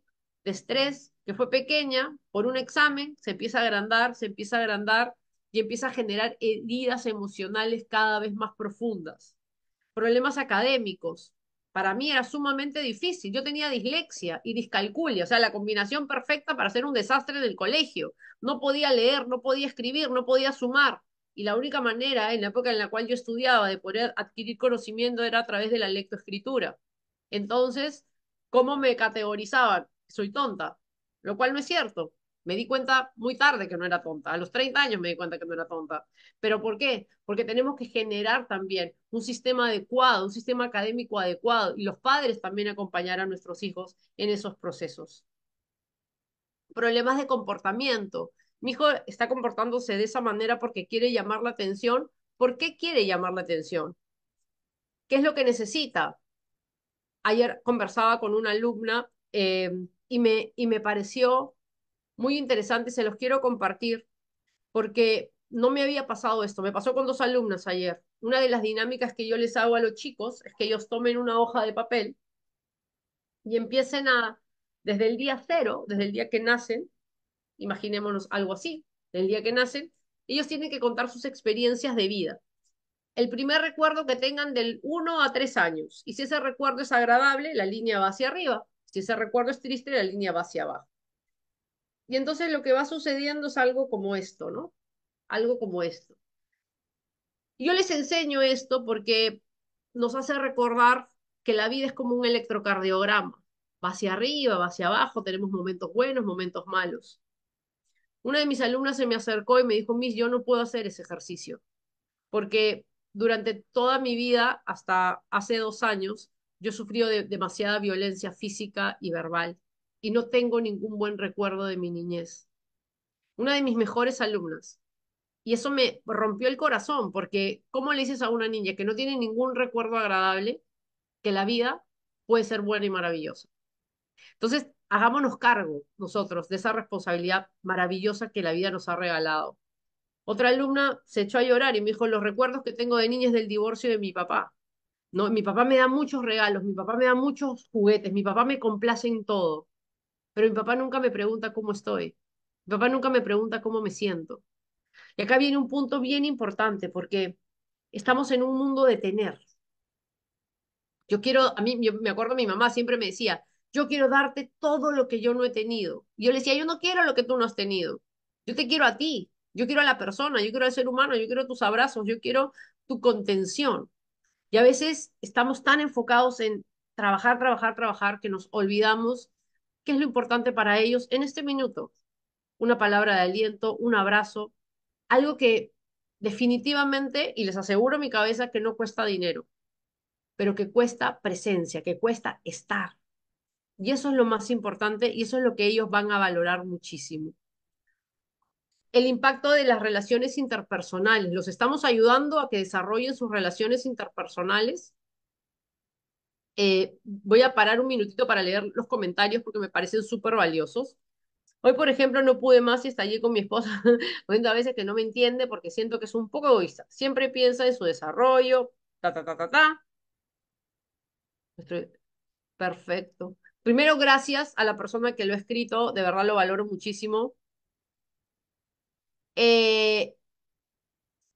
de estrés, que fue pequeña, por un examen se empieza a agrandar, se empieza a agrandar y empieza a generar heridas emocionales cada vez más profundas problemas académicos. Para mí era sumamente difícil. Yo tenía dislexia y discalculia, o sea, la combinación perfecta para ser un desastre en el colegio. No podía leer, no podía escribir, no podía sumar. Y la única manera en la época en la cual yo estudiaba de poder adquirir conocimiento era a través de la lectoescritura. Entonces, ¿cómo me categorizaban? Soy tonta, lo cual no es cierto. Me di cuenta muy tarde que no era tonta, a los 30 años me di cuenta que no era tonta. ¿Pero por qué? Porque tenemos que generar también un sistema adecuado, un sistema académico adecuado y los padres también acompañar a nuestros hijos en esos procesos. Problemas de comportamiento. Mi hijo está comportándose de esa manera porque quiere llamar la atención. ¿Por qué quiere llamar la atención? ¿Qué es lo que necesita? Ayer conversaba con una alumna eh, y, me, y me pareció muy interesante, se los quiero compartir porque no me había pasado esto, me pasó con dos alumnas ayer. Una de las dinámicas que yo les hago a los chicos es que ellos tomen una hoja de papel y empiecen a, desde el día cero, desde el día que nacen, imaginémonos algo así, del día que nacen, ellos tienen que contar sus experiencias de vida. El primer recuerdo que tengan del 1 a 3 años. Y si ese recuerdo es agradable, la línea va hacia arriba. Si ese recuerdo es triste, la línea va hacia abajo. Y entonces lo que va sucediendo es algo como esto, ¿no? Algo como esto. Yo les enseño esto porque nos hace recordar que la vida es como un electrocardiograma. Va hacia arriba, va hacia abajo, tenemos momentos buenos, momentos malos. Una de mis alumnas se me acercó y me dijo, Miss, yo no puedo hacer ese ejercicio, porque durante toda mi vida, hasta hace dos años, yo he de demasiada violencia física y verbal y no tengo ningún buen recuerdo de mi niñez. Una de mis mejores alumnas. Y eso me rompió el corazón, porque ¿cómo le dices a una niña que no tiene ningún recuerdo agradable que la vida puede ser buena y maravillosa? Entonces, hagámonos cargo nosotros de esa responsabilidad maravillosa que la vida nos ha regalado. Otra alumna se echó a llorar y me dijo, los recuerdos que tengo de niña del divorcio de mi papá. No, mi papá me da muchos regalos, mi papá me da muchos juguetes, mi papá me complace en todo. Pero mi papá nunca me pregunta cómo estoy. Mi papá nunca me pregunta cómo me siento. Y acá viene un punto bien importante porque estamos en un mundo de tener. Yo quiero, a mí, me acuerdo mi mamá siempre me decía, yo quiero darte todo lo que yo no he tenido. Y yo le decía, yo no quiero lo que tú no has tenido. Yo te quiero a ti, yo quiero a la persona, yo quiero al ser humano, yo quiero tus abrazos, yo quiero tu contención. Y a veces estamos tan enfocados en trabajar, trabajar, trabajar que nos olvidamos qué es lo importante para ellos en este minuto. Una palabra de aliento, un abrazo, algo que definitivamente, y les aseguro mi cabeza, que no cuesta dinero, pero que cuesta presencia, que cuesta estar. Y eso es lo más importante y eso es lo que ellos van a valorar muchísimo. El impacto de las relaciones interpersonales. Los estamos ayudando a que desarrollen sus relaciones interpersonales eh, voy a parar un minutito para leer los comentarios porque me parecen súper valiosos. Hoy, por ejemplo, no pude más y estallé con mi esposa, viendo a veces que no me entiende porque siento que es un poco egoísta. Siempre piensa en su desarrollo, ta, ta, ta, ta, ta. Perfecto. Primero, gracias a la persona que lo ha escrito, de verdad lo valoro muchísimo. Eh,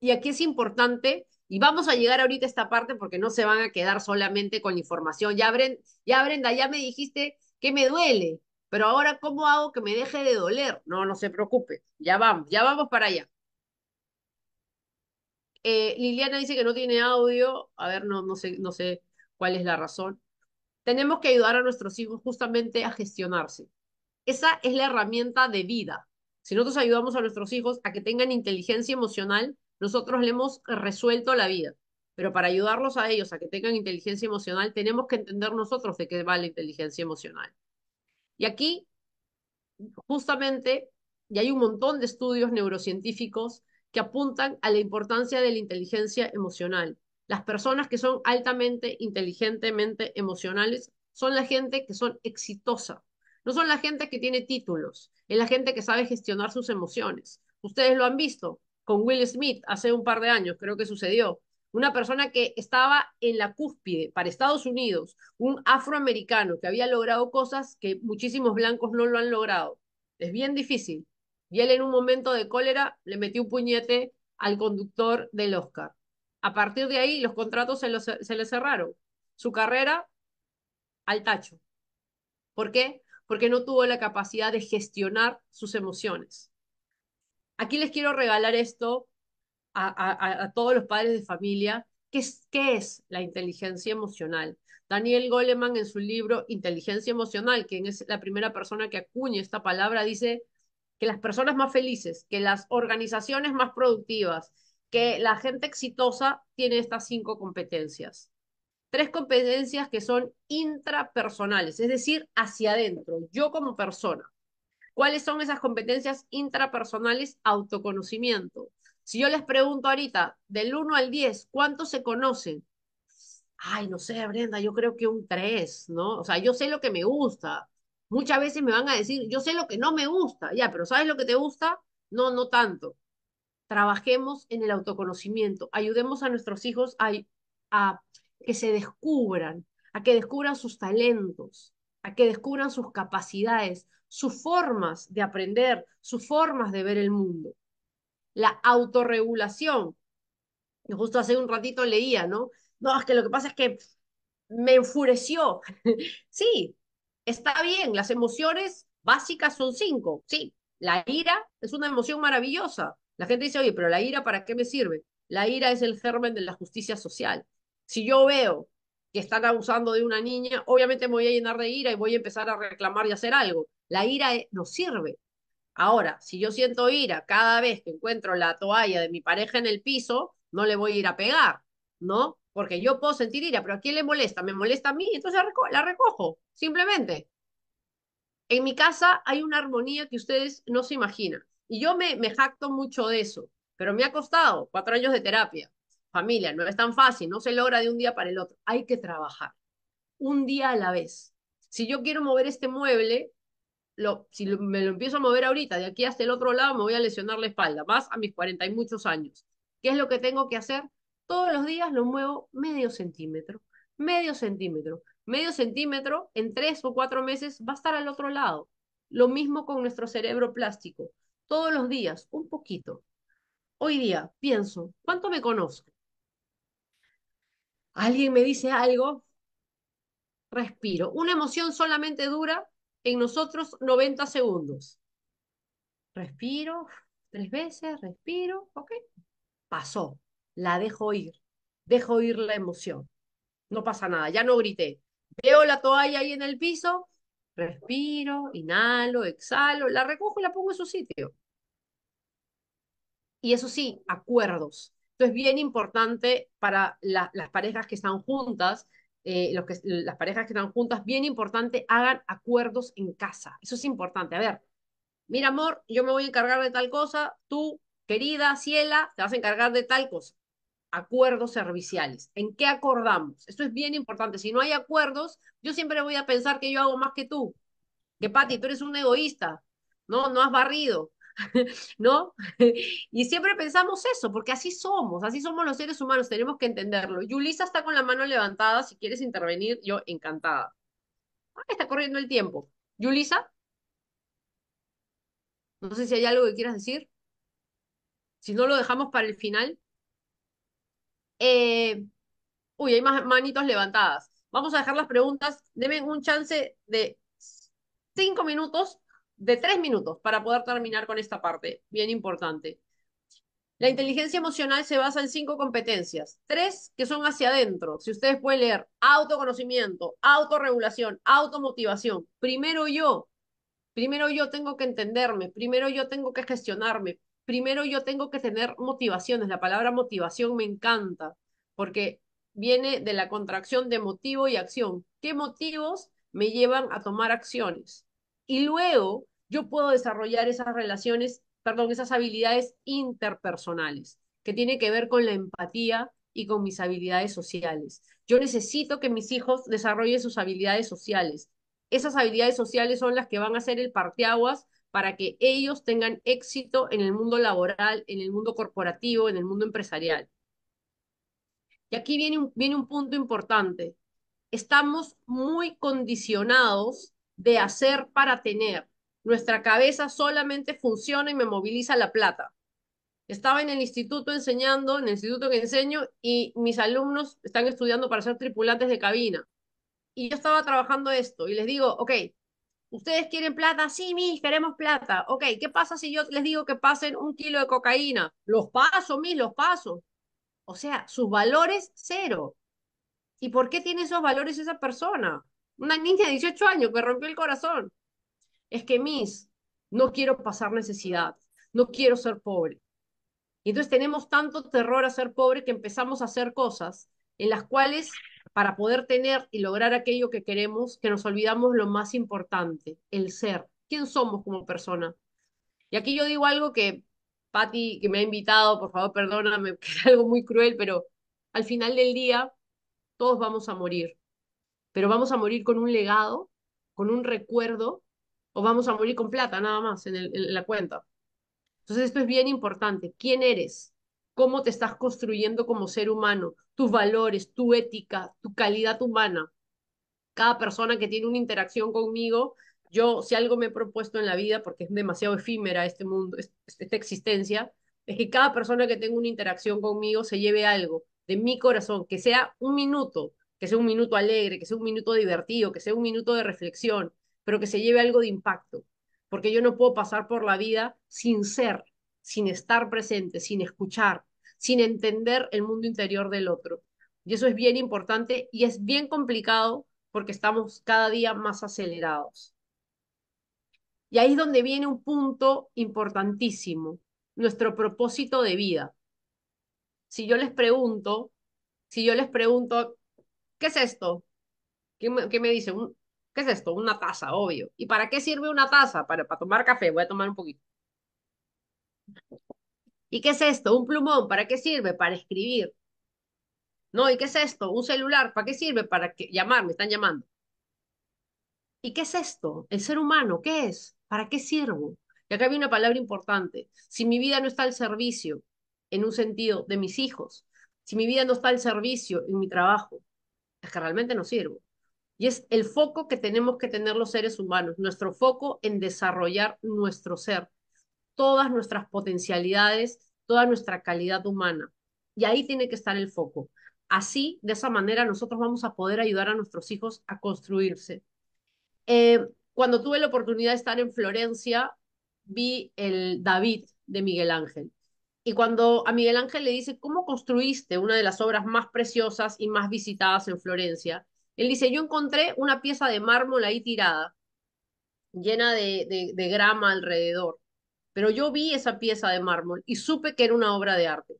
y aquí es importante y vamos a llegar ahorita a esta parte porque no se van a quedar solamente con información. Ya, Brenda, ya, Brenda, ya me dijiste que me duele, pero ahora ¿cómo hago que me deje de doler? No, no se preocupe, ya vamos, ya vamos para allá. Eh, Liliana dice que no tiene audio, a ver, no, no, sé, no sé cuál es la razón. Tenemos que ayudar a nuestros hijos justamente a gestionarse. Esa es la herramienta de vida. Si nosotros ayudamos a nuestros hijos a que tengan inteligencia emocional, nosotros le hemos resuelto la vida, pero para ayudarlos a ellos a que tengan inteligencia emocional, tenemos que entender nosotros de qué va la inteligencia emocional. Y aquí, justamente, y hay un montón de estudios neurocientíficos que apuntan a la importancia de la inteligencia emocional. Las personas que son altamente inteligentemente emocionales son la gente que son exitosa. No son la gente que tiene títulos, es la gente que sabe gestionar sus emociones. Ustedes lo han visto con Will Smith hace un par de años, creo que sucedió. Una persona que estaba en la cúspide para Estados Unidos, un afroamericano que había logrado cosas que muchísimos blancos no lo han logrado. Es bien difícil. Y él en un momento de cólera le metió un puñete al conductor del Oscar. A partir de ahí los contratos se, le cerraron. Su carrera al tacho. ¿Por qué? Porque no tuvo la capacidad de gestionar sus emociones. Aquí les quiero regalar esto a, todos los padres de familia. ¿Qué es, ¿Qué es la inteligencia emocional? Daniel Goleman en su libro Inteligencia Emocional, quien es la primera persona que acuña esta palabra, dice que las personas más felices, que las organizaciones más productivas, que la gente exitosa tiene estas cinco competencias. Tres competencias que son intrapersonales, es decir, hacia adentro, yo como persona. ¿Cuáles son esas competencias intrapersonales? Autoconocimiento. Si yo les pregunto ahorita, del 1 al 10, ¿cuánto se conocen? Ay, no sé, Brenda, yo creo que un 3, ¿no? O sea, yo sé lo que me gusta. Muchas veces me van a decir, yo sé lo que no me gusta. Ya, pero ¿sabes lo que te gusta? No, no tanto. Trabajemos en el autoconocimiento. Ayudemos a nuestros hijos a, a que se descubran, a que descubran sus talentos, a que descubran sus capacidades, sus formas de aprender, sus formas de ver el mundo. La autorregulación. justo hace un ratito leía, ¿no? No, es que lo que pasa es que me enfureció. sí, está bien, las emociones básicas son cinco. Sí, la ira es una emoción maravillosa. La gente dice, oye, pero la ira, ¿para qué me sirve? La ira es el germen de la justicia social. Si yo veo que están abusando de una niña, obviamente me voy a llenar de ira y voy a empezar a reclamar y hacer algo. La ira eh, no sirve. Ahora, si yo siento ira cada vez que encuentro la toalla de mi pareja en el piso, no le voy a ir a pegar, ¿no? Porque yo puedo sentir ira, pero ¿a quién le molesta? Me molesta a mí, entonces la, recojo, simplemente. En mi casa hay una armonía que ustedes no se imaginan. Y yo me jacto mucho de eso, pero me ha costado cuatro años de terapia, Familia, no es tan fácil, no se logra de un día para el otro. Hay que trabajar, un día a la vez. Si yo quiero mover este mueble, lo, si me lo empiezo a mover ahorita, de aquí hasta el otro lado, me voy a lesionar la espalda, más a mis cuarenta y muchos años. ¿Qué es lo que tengo que hacer? Todos los días lo muevo medio centímetro, medio centímetro, medio centímetro, en tres o cuatro meses va a estar al otro lado. Lo mismo con nuestro cerebro plástico. Todos los días, un poquito. Hoy día pienso, ¿cuánto me conozco? alguien me dice algo, respiro. Una emoción solamente dura en nosotros 90 segundos. Respiro tres veces, respiro, ok. Pasó, la dejo ir, dejo ir la emoción. No pasa nada, ya no grité. Veo la toalla ahí en el piso, respiro, inhalo, exhalo, la recojo y la pongo en su sitio. Y eso sí, acuerdos. Esto es bien importante para las parejas que están juntas, eh, los que, las parejas que están juntas, bien importante, hagan acuerdos en casa. Eso es importante. A ver, mira, amor, yo me voy a encargar de tal cosa, tú, querida Ciela, te vas a encargar de tal cosa. Acuerdos serviciales. ¿En qué acordamos? Esto es bien importante. Si no hay acuerdos, yo siempre voy a pensar que yo hago más que tú, que Pati, tú eres un egoísta, no, no has barrido, ¿no? y siempre pensamos eso, porque así somos, así somos los seres humanos, tenemos que entenderlo. Yulisa está con la mano levantada, si quieres intervenir, yo encantada. está corriendo el tiempo. Yulisa, no sé si hay algo que quieras decir. Si no, lo dejamos para el final. Eh, uy, hay más manitos levantadas. Vamos a dejar las preguntas. Deben un chance de cinco minutos de tres minutos para poder terminar con esta parte, bien importante. La inteligencia emocional se basa en cinco competencias, tres que son hacia adentro, si ustedes pueden leer, autoconocimiento, autorregulación, automotivación. Primero yo, primero yo tengo que entenderme, primero yo tengo que gestionarme, primero yo tengo que tener motivaciones. La palabra motivación me encanta porque viene de la contracción de motivo y acción. ¿Qué motivos me llevan a tomar acciones? y luego yo puedo desarrollar esas relaciones, perdón, esas habilidades interpersonales, que tiene que ver con la empatía y con mis habilidades sociales. Yo necesito que mis hijos desarrollen sus habilidades sociales. Esas habilidades sociales son las que van a ser el parteaguas para que ellos tengan éxito en el mundo laboral, en el mundo corporativo, en el mundo empresarial. Y aquí viene viene un punto importante. Estamos muy condicionados de hacer para tener. Nuestra cabeza solamente funciona y me moviliza la plata. Estaba en el instituto enseñando, en el instituto que enseño, y mis alumnos están estudiando para ser tripulantes de cabina. Y yo estaba trabajando esto y les digo, ok, ¿ustedes quieren plata? Sí, mis, queremos plata. Ok, ¿qué pasa si yo les digo que pasen un kilo de cocaína? Los paso, mis, los paso. O sea, sus valores cero. ¿Y por qué tiene esos valores esa persona? Una niña de 18 años que rompió el corazón. Es que, Miss, no quiero pasar necesidad, no quiero ser pobre. Y entonces tenemos tanto terror a ser pobre que empezamos a hacer cosas en las cuales, para poder tener y lograr aquello que queremos, que nos olvidamos lo más importante, el ser. ¿Quién somos como persona? Y aquí yo digo algo que Patti, que me ha invitado, por favor, perdóname, que es algo muy cruel, pero al final del día todos vamos a morir pero vamos a morir con un legado, con un recuerdo, o vamos a morir con plata nada más en, la cuenta. Entonces esto es bien importante. ¿Quién eres? ¿Cómo te estás construyendo como ser humano? Tus valores, tu ética, tu calidad humana. Cada persona que tiene una interacción conmigo, yo si algo me he propuesto en la vida, porque es demasiado efímera este mundo, esta existencia, es que cada persona que tenga una interacción conmigo se lleve algo de mi corazón, que sea un minuto, que sea un minuto alegre, que sea un minuto divertido, que sea un minuto de reflexión, pero que se lleve algo de impacto, porque yo no puedo pasar por la vida sin ser, sin estar presente, sin escuchar, sin entender el mundo interior del otro. Y eso es bien importante y es bien complicado porque estamos cada día más acelerados. Y ahí es donde viene un punto importantísimo, nuestro propósito de vida. Si yo les pregunto, si yo les pregunto ¿Qué es esto? ¿Qué me, dice? ¿Qué es esto? Una taza, obvio. ¿Y para qué sirve una taza? Para, para tomar café. Voy a tomar un poquito. ¿Y qué es esto? Un plumón. ¿Para qué sirve? Para escribir. No, ¿y qué es esto? Un celular. ¿Para qué sirve? Para que, llamar. Me están llamando. ¿Y qué es esto? El ser humano. ¿Qué es? ¿Para qué sirvo? Y acá viene una palabra importante. Si mi vida no está al servicio, en un sentido, de mis hijos, si mi vida no está al servicio en mi trabajo, que realmente no sirvo. Y es el foco que tenemos que tener los seres humanos, nuestro foco en desarrollar nuestro ser, todas nuestras potencialidades, toda nuestra calidad humana. Y ahí tiene que estar el foco. Así, de esa manera, nosotros vamos a poder ayudar a nuestros hijos a construirse. Eh, cuando tuve la oportunidad de estar en Florencia, vi el David de Miguel Ángel. Y cuando a Miguel Ángel le dice, ¿cómo construiste una de las obras más preciosas y más visitadas en Florencia? Él dice, yo encontré una pieza de mármol ahí tirada, llena de, de, grama alrededor, pero yo vi esa pieza de mármol y supe que era una obra de arte.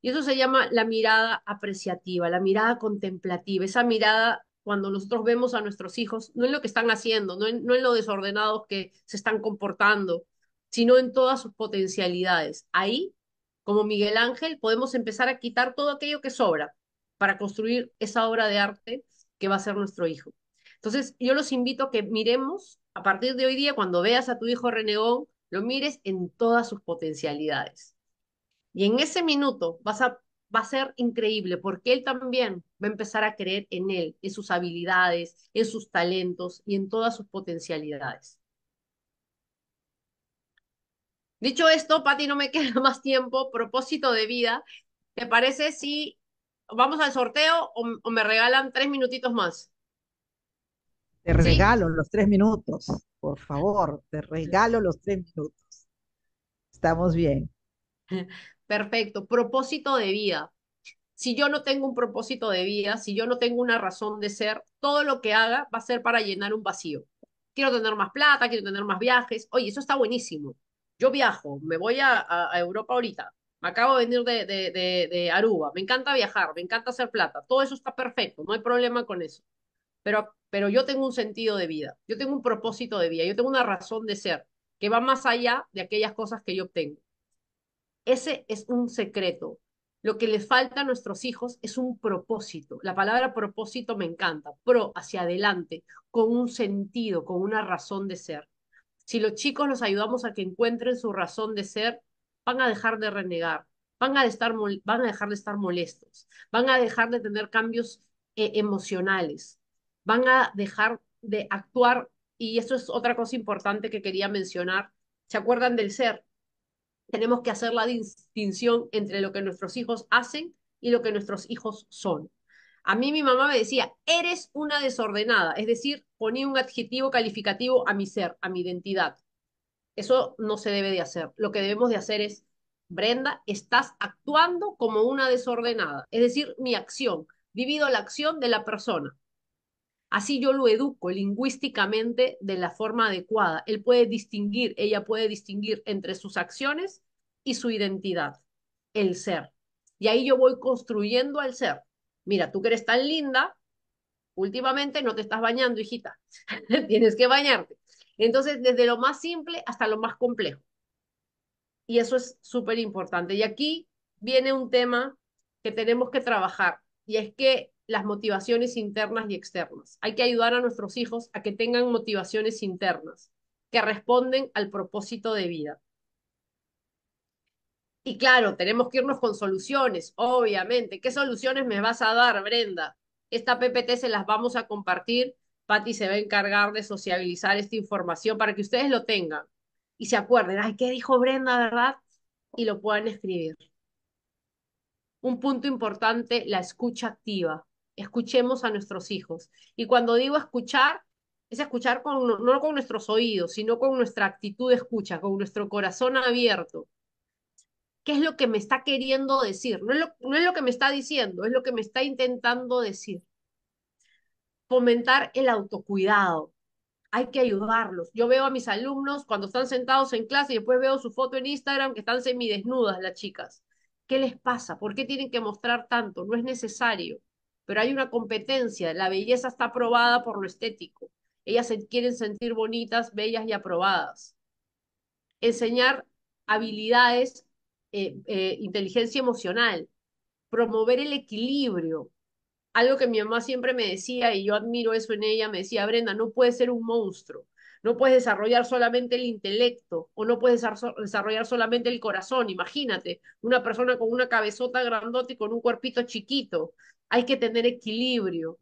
Y eso se llama la mirada apreciativa, la mirada contemplativa, esa mirada cuando nosotros vemos a nuestros hijos, no en lo que están haciendo, no en, no en lo desordenados que se están comportando, sino en todas sus potencialidades. Ahí como Miguel Ángel, podemos empezar a quitar todo aquello que sobra para construir esa obra de arte que va a ser nuestro hijo. Entonces, yo los invito a que miremos a partir de hoy día, cuando veas a tu hijo renegón, lo mires en todas sus potencialidades. Y en ese minuto va a ser increíble porque él también va a empezar a creer en él, en sus habilidades, en sus talentos y en todas sus potencialidades. Dicho esto, Pati, no me queda más tiempo. Propósito de vida. ¿Te parece si vamos al sorteo o, me regalan tres minutitos más? Te regalo los tres minutos, por favor. Te regalo los tres minutos. Estamos bien. Perfecto. Propósito de vida. Si yo no tengo un propósito de vida, si yo no tengo una razón de ser, todo lo que haga va a ser para llenar un vacío. Quiero tener más plata, quiero tener más viajes. Oye, eso está buenísimo yo viajo, me voy a, Europa ahorita, me acabo de venir de, de, Aruba, me encanta viajar, me encanta hacer plata, todo eso está perfecto, no hay problema con eso. Pero, pero yo tengo un sentido de vida, yo tengo un propósito de vida, yo tengo una razón de ser que va más allá de aquellas cosas que yo obtengo. Ese es un secreto. Lo que les falta a nuestros hijos es un propósito. La palabra propósito me encanta. Pro hacia adelante, con un sentido, con una razón de ser. Si los chicos los ayudamos a que encuentren su razón de ser, van a dejar de renegar, van a, estar, van a dejar de estar molestos, van a dejar de tener cambios eh, emocionales, van a dejar de actuar, y esto es otra cosa importante que quería mencionar, ¿se acuerdan del ser? Tenemos que hacer la distinción entre lo que nuestros hijos hacen y lo que nuestros hijos son. A mí mi mamá me decía, eres una desordenada, es decir, ponía un adjetivo calificativo a mi ser, a mi identidad. Eso no se debe de hacer. Lo que debemos de hacer es, Brenda, estás actuando como una desordenada, es decir, mi acción. Vivido la acción de la persona. Así yo lo educo lingüísticamente de la forma adecuada. Él puede distinguir, ella puede distinguir entre sus acciones y su identidad, el ser. Y ahí yo voy construyendo al ser mira, tú que eres tan linda, últimamente no te estás bañando, hijita, tienes que bañarte. Entonces, desde lo más simple hasta lo más complejo. Y eso es súper importante. Y aquí viene un tema que tenemos que trabajar, y es que las motivaciones internas y externas. Hay que ayudar a nuestros hijos a que tengan motivaciones internas que responden al propósito de vida. Y claro, tenemos que irnos con soluciones, obviamente. ¿Qué soluciones me vas a dar, Brenda? Esta PPT se las vamos a compartir. Patti se va a encargar de sociabilizar esta información para que ustedes lo tengan y se acuerden, ay, ¿qué dijo Brenda, verdad? Y lo puedan escribir. Un punto importante, la escucha activa. Escuchemos a nuestros hijos. Y cuando digo escuchar, es escuchar con, no con nuestros oídos, sino con nuestra actitud de escucha, con nuestro corazón abierto qué es lo que me está queriendo decir. No es, lo, que me está diciendo, es lo que me está intentando decir. Fomentar el autocuidado. Hay que ayudarlos. Yo veo a mis alumnos cuando están sentados en clase y después veo su foto en Instagram que están semidesnudas las chicas. ¿Qué les pasa? ¿Por qué tienen que mostrar tanto? No es necesario. Pero hay una competencia. La belleza está aprobada por lo estético. Ellas se quieren sentir bonitas, bellas y aprobadas. Enseñar habilidades eh, eh, inteligencia emocional, promover el equilibrio. Algo que mi mamá siempre me decía, y yo admiro eso en ella, me decía, Brenda, no puedes ser un monstruo, no puedes desarrollar solamente el intelecto o no puedes desarrollar solamente el corazón. Imagínate, una persona con una cabezota grandota y con un cuerpito chiquito. Hay que tener equilibrio.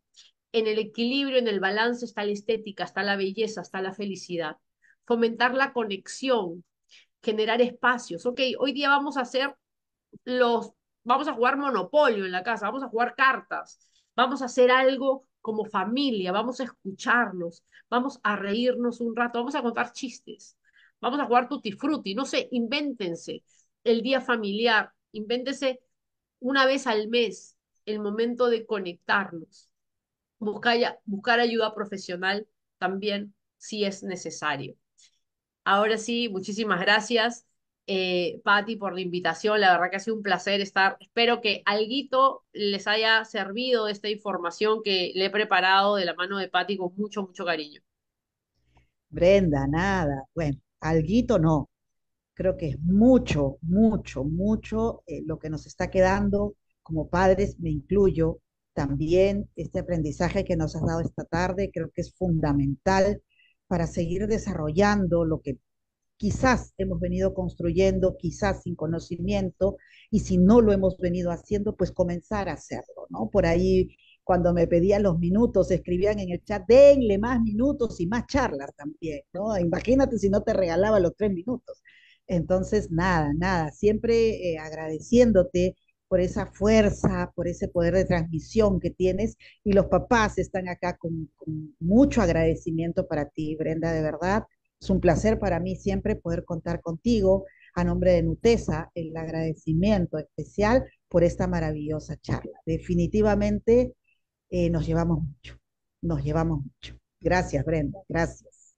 En el equilibrio, en el balance está la estética, está la belleza, está la felicidad. Fomentar la conexión, generar espacios. Ok, hoy día vamos a hacer los, vamos a jugar monopolio en la casa, vamos a jugar cartas, vamos a hacer algo como familia, vamos a escucharnos, vamos a reírnos un rato, vamos a contar chistes, vamos a jugar tutti frutti, no sé, invéntense el día familiar, invéntense una vez al mes el momento de conectarnos, buscar, buscar ayuda profesional también si es necesario. Ahora sí, muchísimas gracias, eh, Patti, por la invitación. La verdad que ha sido un placer estar. Espero que alguito les haya servido esta información que le he preparado de la mano de Patti con mucho, mucho cariño. Brenda, nada. Bueno, alguito no. Creo que es mucho, mucho, mucho eh, lo que nos está quedando como padres, me incluyo, también este aprendizaje que nos has dado esta tarde, creo que es fundamental para seguir desarrollando lo que quizás hemos venido construyendo, quizás sin conocimiento, y si no lo hemos venido haciendo, pues comenzar a hacerlo, ¿no? Por ahí, cuando me pedían los minutos, escribían en el chat, denle más minutos y más charlas también, ¿no? Imagínate si no te regalaba los tres minutos. Entonces, nada, nada, siempre eh, agradeciéndote por esa fuerza, por ese poder de transmisión que tienes. Y los papás están acá con, mucho agradecimiento para ti, Brenda, de verdad. Es un placer para mí siempre poder contar contigo. A nombre de Nutesa, el agradecimiento especial por esta maravillosa charla. Definitivamente eh, nos llevamos mucho, nos llevamos mucho. Gracias, Brenda, gracias.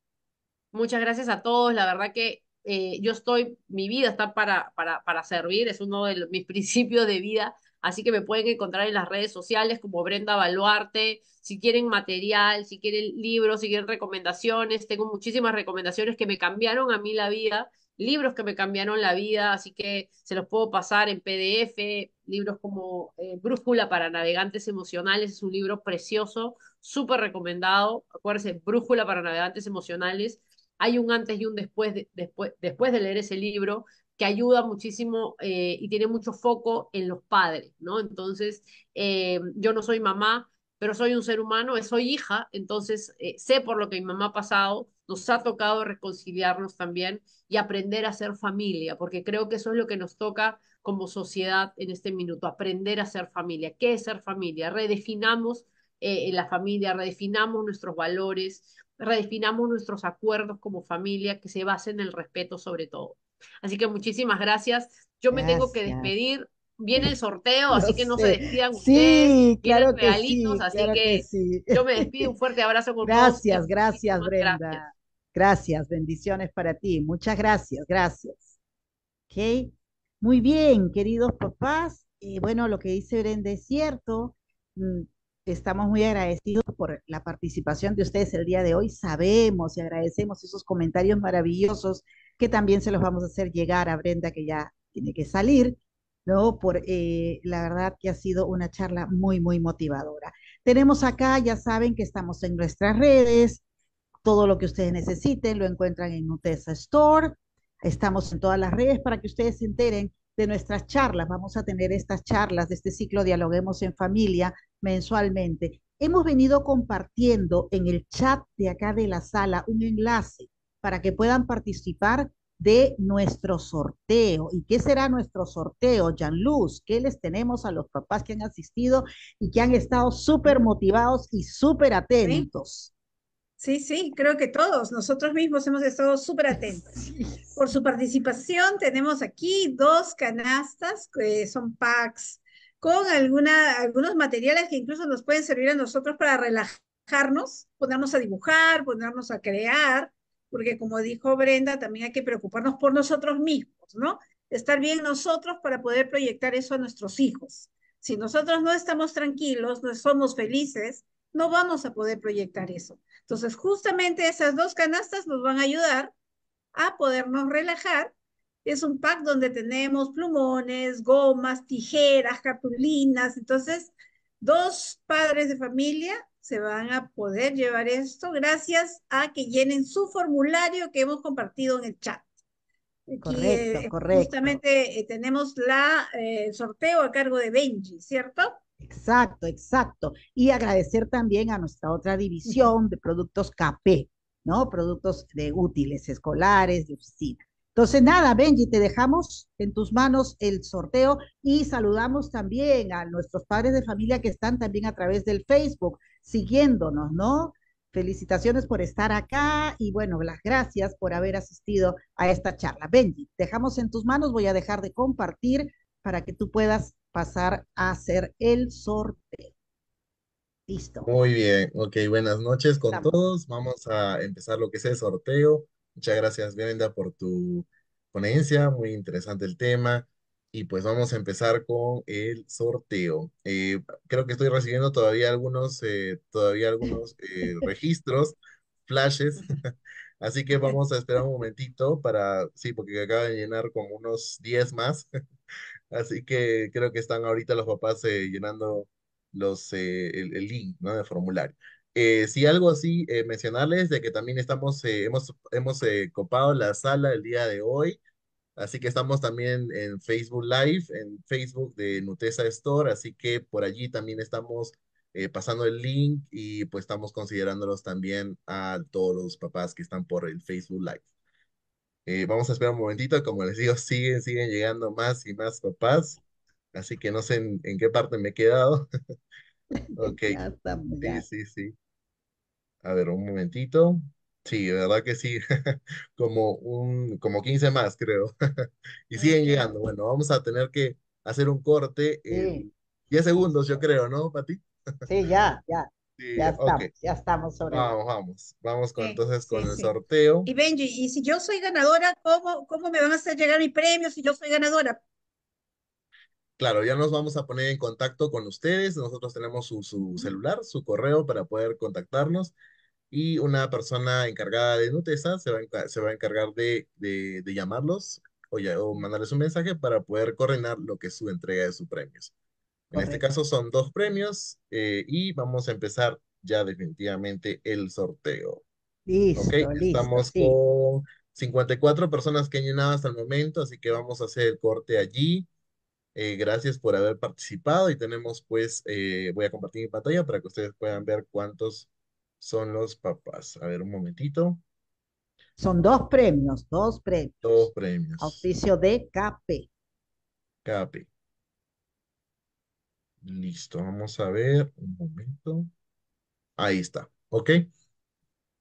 Muchas gracias a todos. La verdad que eh, yo estoy, mi vida está para, para, para servir, es uno de mis principios de vida, así que me pueden encontrar en las redes sociales como Brenda Baluarte, si quieren material, si quieren libros, si quieren recomendaciones, tengo muchísimas recomendaciones que me cambiaron a mí la vida, libros que me cambiaron la vida, así que se los puedo pasar en PDF, libros como eh, Brújula para Navegantes Emocionales, es un libro precioso, súper recomendado, acuérdense, Brújula para Navegantes Emocionales, hay un antes y un después de, después, después de leer ese libro que ayuda muchísimo eh, y tiene mucho foco en los padres, ¿no? Entonces, eh, yo no soy mamá, pero soy un ser humano, eh, soy hija, entonces sé por lo que mi mamá ha pasado, nos ha tocado reconciliarnos también y aprender a ser familia, porque creo que eso es lo que nos toca como sociedad en este minuto, aprender a ser familia. ¿Qué es ser familia? Redefinamos la familia, redefinamos nuestros valores, redefinamos nuestros acuerdos como familia que se basen en el respeto sobre todo. Así que muchísimas gracias. Yo me tengo que despedir. Viene el sorteo, así que no se despidan sí, Claro que, yo me despido. Un fuerte abrazo Gracias, gracias, Brenda. Gracias. bendiciones para ti. Muchas gracias, gracias. ok Muy bien, queridos papás. bueno, lo que dice Brenda es cierto. Mm, Estamos muy agradecidos por la participación de ustedes el día de hoy. Sabemos y agradecemos esos comentarios maravillosos que también se los vamos a hacer llegar a Brenda, que ya tiene que salir, ¿no? Por eh, la verdad que ha sido una charla muy, muy motivadora. Tenemos acá, ya saben que estamos en nuestras redes, todo lo que ustedes necesiten lo encuentran en Nutesa Store. Estamos en todas las redes para que ustedes se enteren de nuestras charlas. Vamos a tener estas charlas de este ciclo Dialoguemos en Familia mensualmente. Hemos venido compartiendo en el chat de acá de la sala un enlace para que puedan participar de nuestro sorteo. ¿Y qué será nuestro sorteo, Luz ¿Qué les tenemos a los papás que han asistido y que han estado súper motivados y súper atentos? Sí. sí, creo que todos, nosotros mismos hemos estado súper atentos. Por su participación tenemos aquí dos canastas que son packs con algunos materiales que incluso nos pueden servir a nosotros para relajarnos, ponernos a dibujar, ponernos a crear, porque como dijo Brenda, también hay que preocuparnos por nosotros mismos, ¿no? Estar bien nosotros para poder proyectar eso a nuestros hijos. Si nosotros no estamos tranquilos, no somos felices, no vamos a poder proyectar eso. Entonces, justamente esas dos canastas nos van a ayudar a podernos relajar es un pack donde tenemos plumones, gomas, tijeras, cartulinas. Entonces, dos padres de familia se van a poder llevar esto gracias a que llenen su formulario que hemos compartido en el chat. correcto, eh, correcto. Justamente eh, tenemos la eh, sorteo a cargo de Benji, ¿cierto? Exacto, exacto. Y agradecer también a nuestra otra división de productos KP, ¿no? Productos de útiles escolares, de oficina. Entonces, nada, Benji, te dejamos en tus manos el sorteo y saludamos también a nuestros padres de familia que están también a través del Facebook siguiéndonos, ¿no? Felicitaciones por estar acá y bueno, las gracias por haber asistido a esta charla. Benji, dejamos en tus manos, voy a dejar de compartir para que tú puedas pasar a hacer el sorteo. Listo. Muy bien, ok, buenas noches con todos. Vamos a empezar lo que es el sorteo. Muchas gracias, Brenda, por tu ponencia. Muy interesante el tema. Y pues vamos a empezar con el sorteo. Eh, creo que estoy recibiendo todavía algunos, eh, todavía algunos eh, registros, flashes. Así que vamos a esperar un momentito para, sí, porque acaba de llenar con unos 10 más. Así que creo que están ahorita los papás llenando los, el, el link, ¿no? De formulario. Eh, si algo así, eh, mencionarles de que también estamos, eh, hemos, hemos copado la sala el día de hoy, así que estamos también en Facebook Live, en Facebook de Nutesa Store, así que por allí también estamos pasando el link y pues estamos considerándolos también a todos los papás que están por el Facebook Live. vamos a esperar un momentito, como les digo, siguen, siguen llegando más y más papás, así que no sé en, qué parte me he quedado. ok, sí, sí, sí. A ver, un momentito. Sí, de verdad que sí. Como un, como 15 más, creo. Y siguen llegando. Bueno, vamos a tener que hacer un corte en 10 segundos, yo creo, ¿no, Pati? Sí, ya, ya. ya estamos, ya estamos sobre. Vamos, vamos. Vamos entonces con el sorteo. Y Benji, y si yo soy ganadora, ¿cómo, ¿cómo me van a hacer llegar mi premio si yo soy ganadora? Claro, ya nos vamos a poner en contacto con ustedes. Nosotros tenemos su, su celular, su correo para poder contactarnos y una persona encargada de Nutesa se va a, se va a encargar de, de, llamarlos o, ya, o, mandarles un mensaje para poder coordinar lo que es su entrega de sus premios. En este caso son dos premios eh, y vamos a empezar ya definitivamente el sorteo. Listo, estamos con 54 personas que han llenado hasta el momento, así que vamos a hacer el corte allí. Eh, gracias por haber participado y tenemos pues, eh, voy a compartir mi pantalla para que ustedes puedan ver cuántos son los papás. A ver, un momentito. Son dos premios, dos premios. Dos premios. Oficio de KP. KP. Listo, vamos a ver un momento. Ahí está, ¿ok?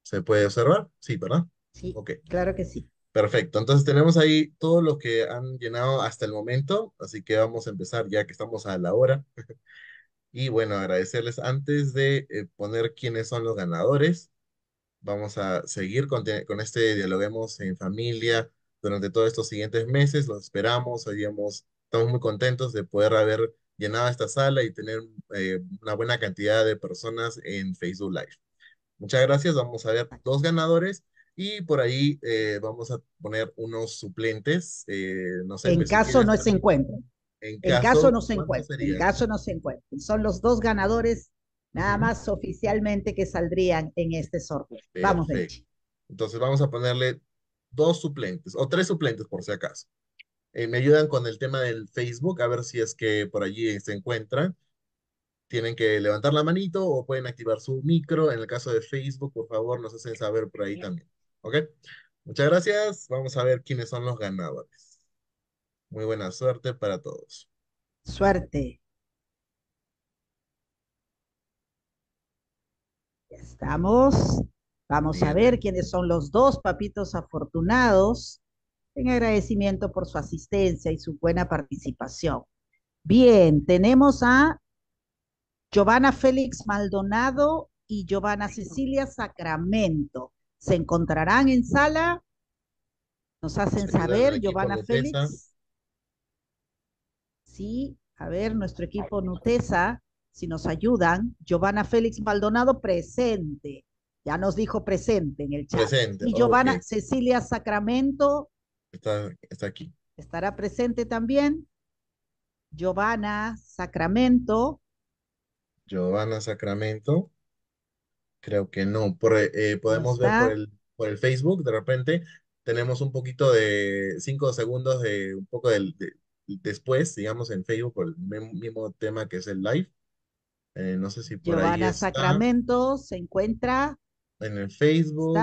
¿Se puede observar? Sí, ¿verdad? Sí, okay. claro que sí. Perfecto, entonces tenemos ahí todo lo que han llenado hasta el momento, así que vamos a empezar ya que estamos a la hora. Y bueno, agradecerles antes de eh, poner quiénes son los ganadores. Vamos a seguir con, este Dialoguemos en Familia durante todos estos siguientes meses. Los esperamos. estamos muy contentos de poder haber llenado esta sala y tener eh, una buena cantidad de personas en Facebook Live. Muchas gracias. Vamos a ver dos ganadores y por ahí eh, vamos a poner unos suplentes. en pues, caso no se encuentren. En caso, no se encuentra. en caso no se encuentra. Son los dos ganadores nada más oficialmente que saldrían en este sorteo. Vamos Vamos, ver. Entonces vamos a ponerle dos suplentes o tres suplentes por si acaso. Eh, me ayudan con el tema del Facebook, a ver si es que por allí se encuentran. Tienen que levantar la manito o pueden activar su micro. En el caso de Facebook, por favor, nos hacen saber por ahí también. ¿Ok? Muchas gracias. Vamos a ver quiénes son los ganadores. Muy buena suerte para todos. Suerte. Ya estamos. Vamos a ver quiénes son los dos papitos afortunados en agradecimiento por su asistencia y su buena participación. Bien, tenemos a Giovanna Félix Maldonado y Giovanna Cecilia Sacramento. Se encontrarán en sala. Nos hacen saber, Giovanna Félix. Sí, a ver, nuestro equipo Nutesa, si nos ayudan. Giovanna Félix Maldonado, presente. Ya nos dijo presente en el chat. Presente, y Giovanna Cecilia Sacramento. Está, aquí. Estará presente también. Giovanna Sacramento. Giovanna Sacramento. Creo que no. Eh, eh, podemos ver por el, Facebook, de repente tenemos un poquito de cinco segundos de un poco del después, digamos, en Facebook, el mismo tema que es el live. Eh, no sé si por ahí está. Sacramento se encuentra. En el Facebook.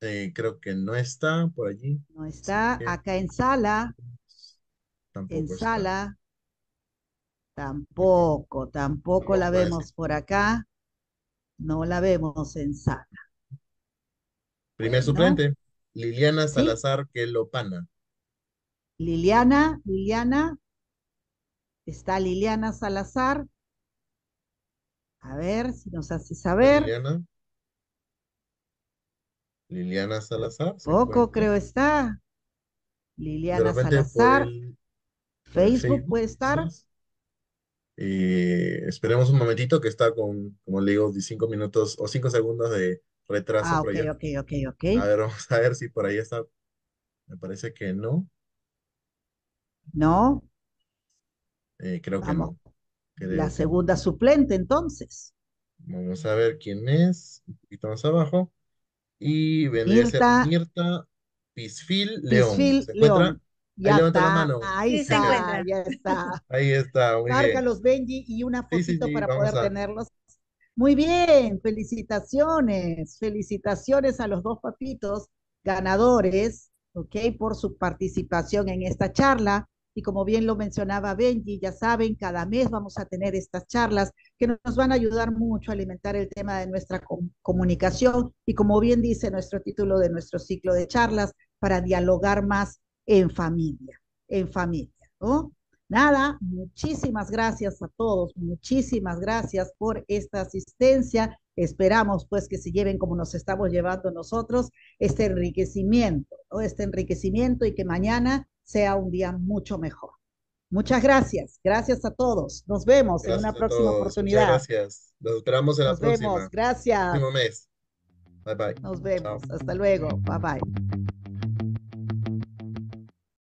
Eh, creo que no está por allí. No está. Acá en sala. en sala. Tampoco, tampoco la vemos por acá. No la vemos en sala. Primer suplente, Liliana Salazar Quelopana. Liliana, Liliana, está Liliana Salazar. A ver si nos hace saber. Liliana. Liliana Salazar. Poco creo está. Liliana Salazar. Facebook, puede estar. esperemos un momentito que está con, como le digo, cinco minutos o cinco segundos de retraso. Ah, ok, ok, ok. A ver, vamos a ver si por ahí está. Me parece que no. No. Eh, creo que no. la segunda suplente, entonces. Vamos a ver quién es, un poquito más abajo. Y vendría a ser Mirta Pisfil León. levanta la mano. Ahí está, Ahí está, muy Benji, y una fotito para poder tenerlos. Muy bien, felicitaciones, felicitaciones a los dos papitos ganadores, ¿ok? Por su participación en esta charla. Y como bien lo mencionaba Benji, ya saben, cada mes vamos a tener estas charlas que nos van a ayudar mucho a alimentar el tema de nuestra comunicación y como bien dice nuestro título de nuestro ciclo de charlas, para dialogar más en familia, en familia, ¿no? Nada, muchísimas gracias a todos, muchísimas gracias por esta asistencia. Esperamos pues que se lleven como nos estamos llevando nosotros este enriquecimiento, ¿no? este enriquecimiento y que mañana sea un día mucho mejor. Muchas gracias. Gracias a todos. Nos vemos en una próxima oportunidad. gracias. Nos esperamos en Nos la próxima. Gracias. vemos, Bye bye. Nos vemos. Hasta luego. Bye bye.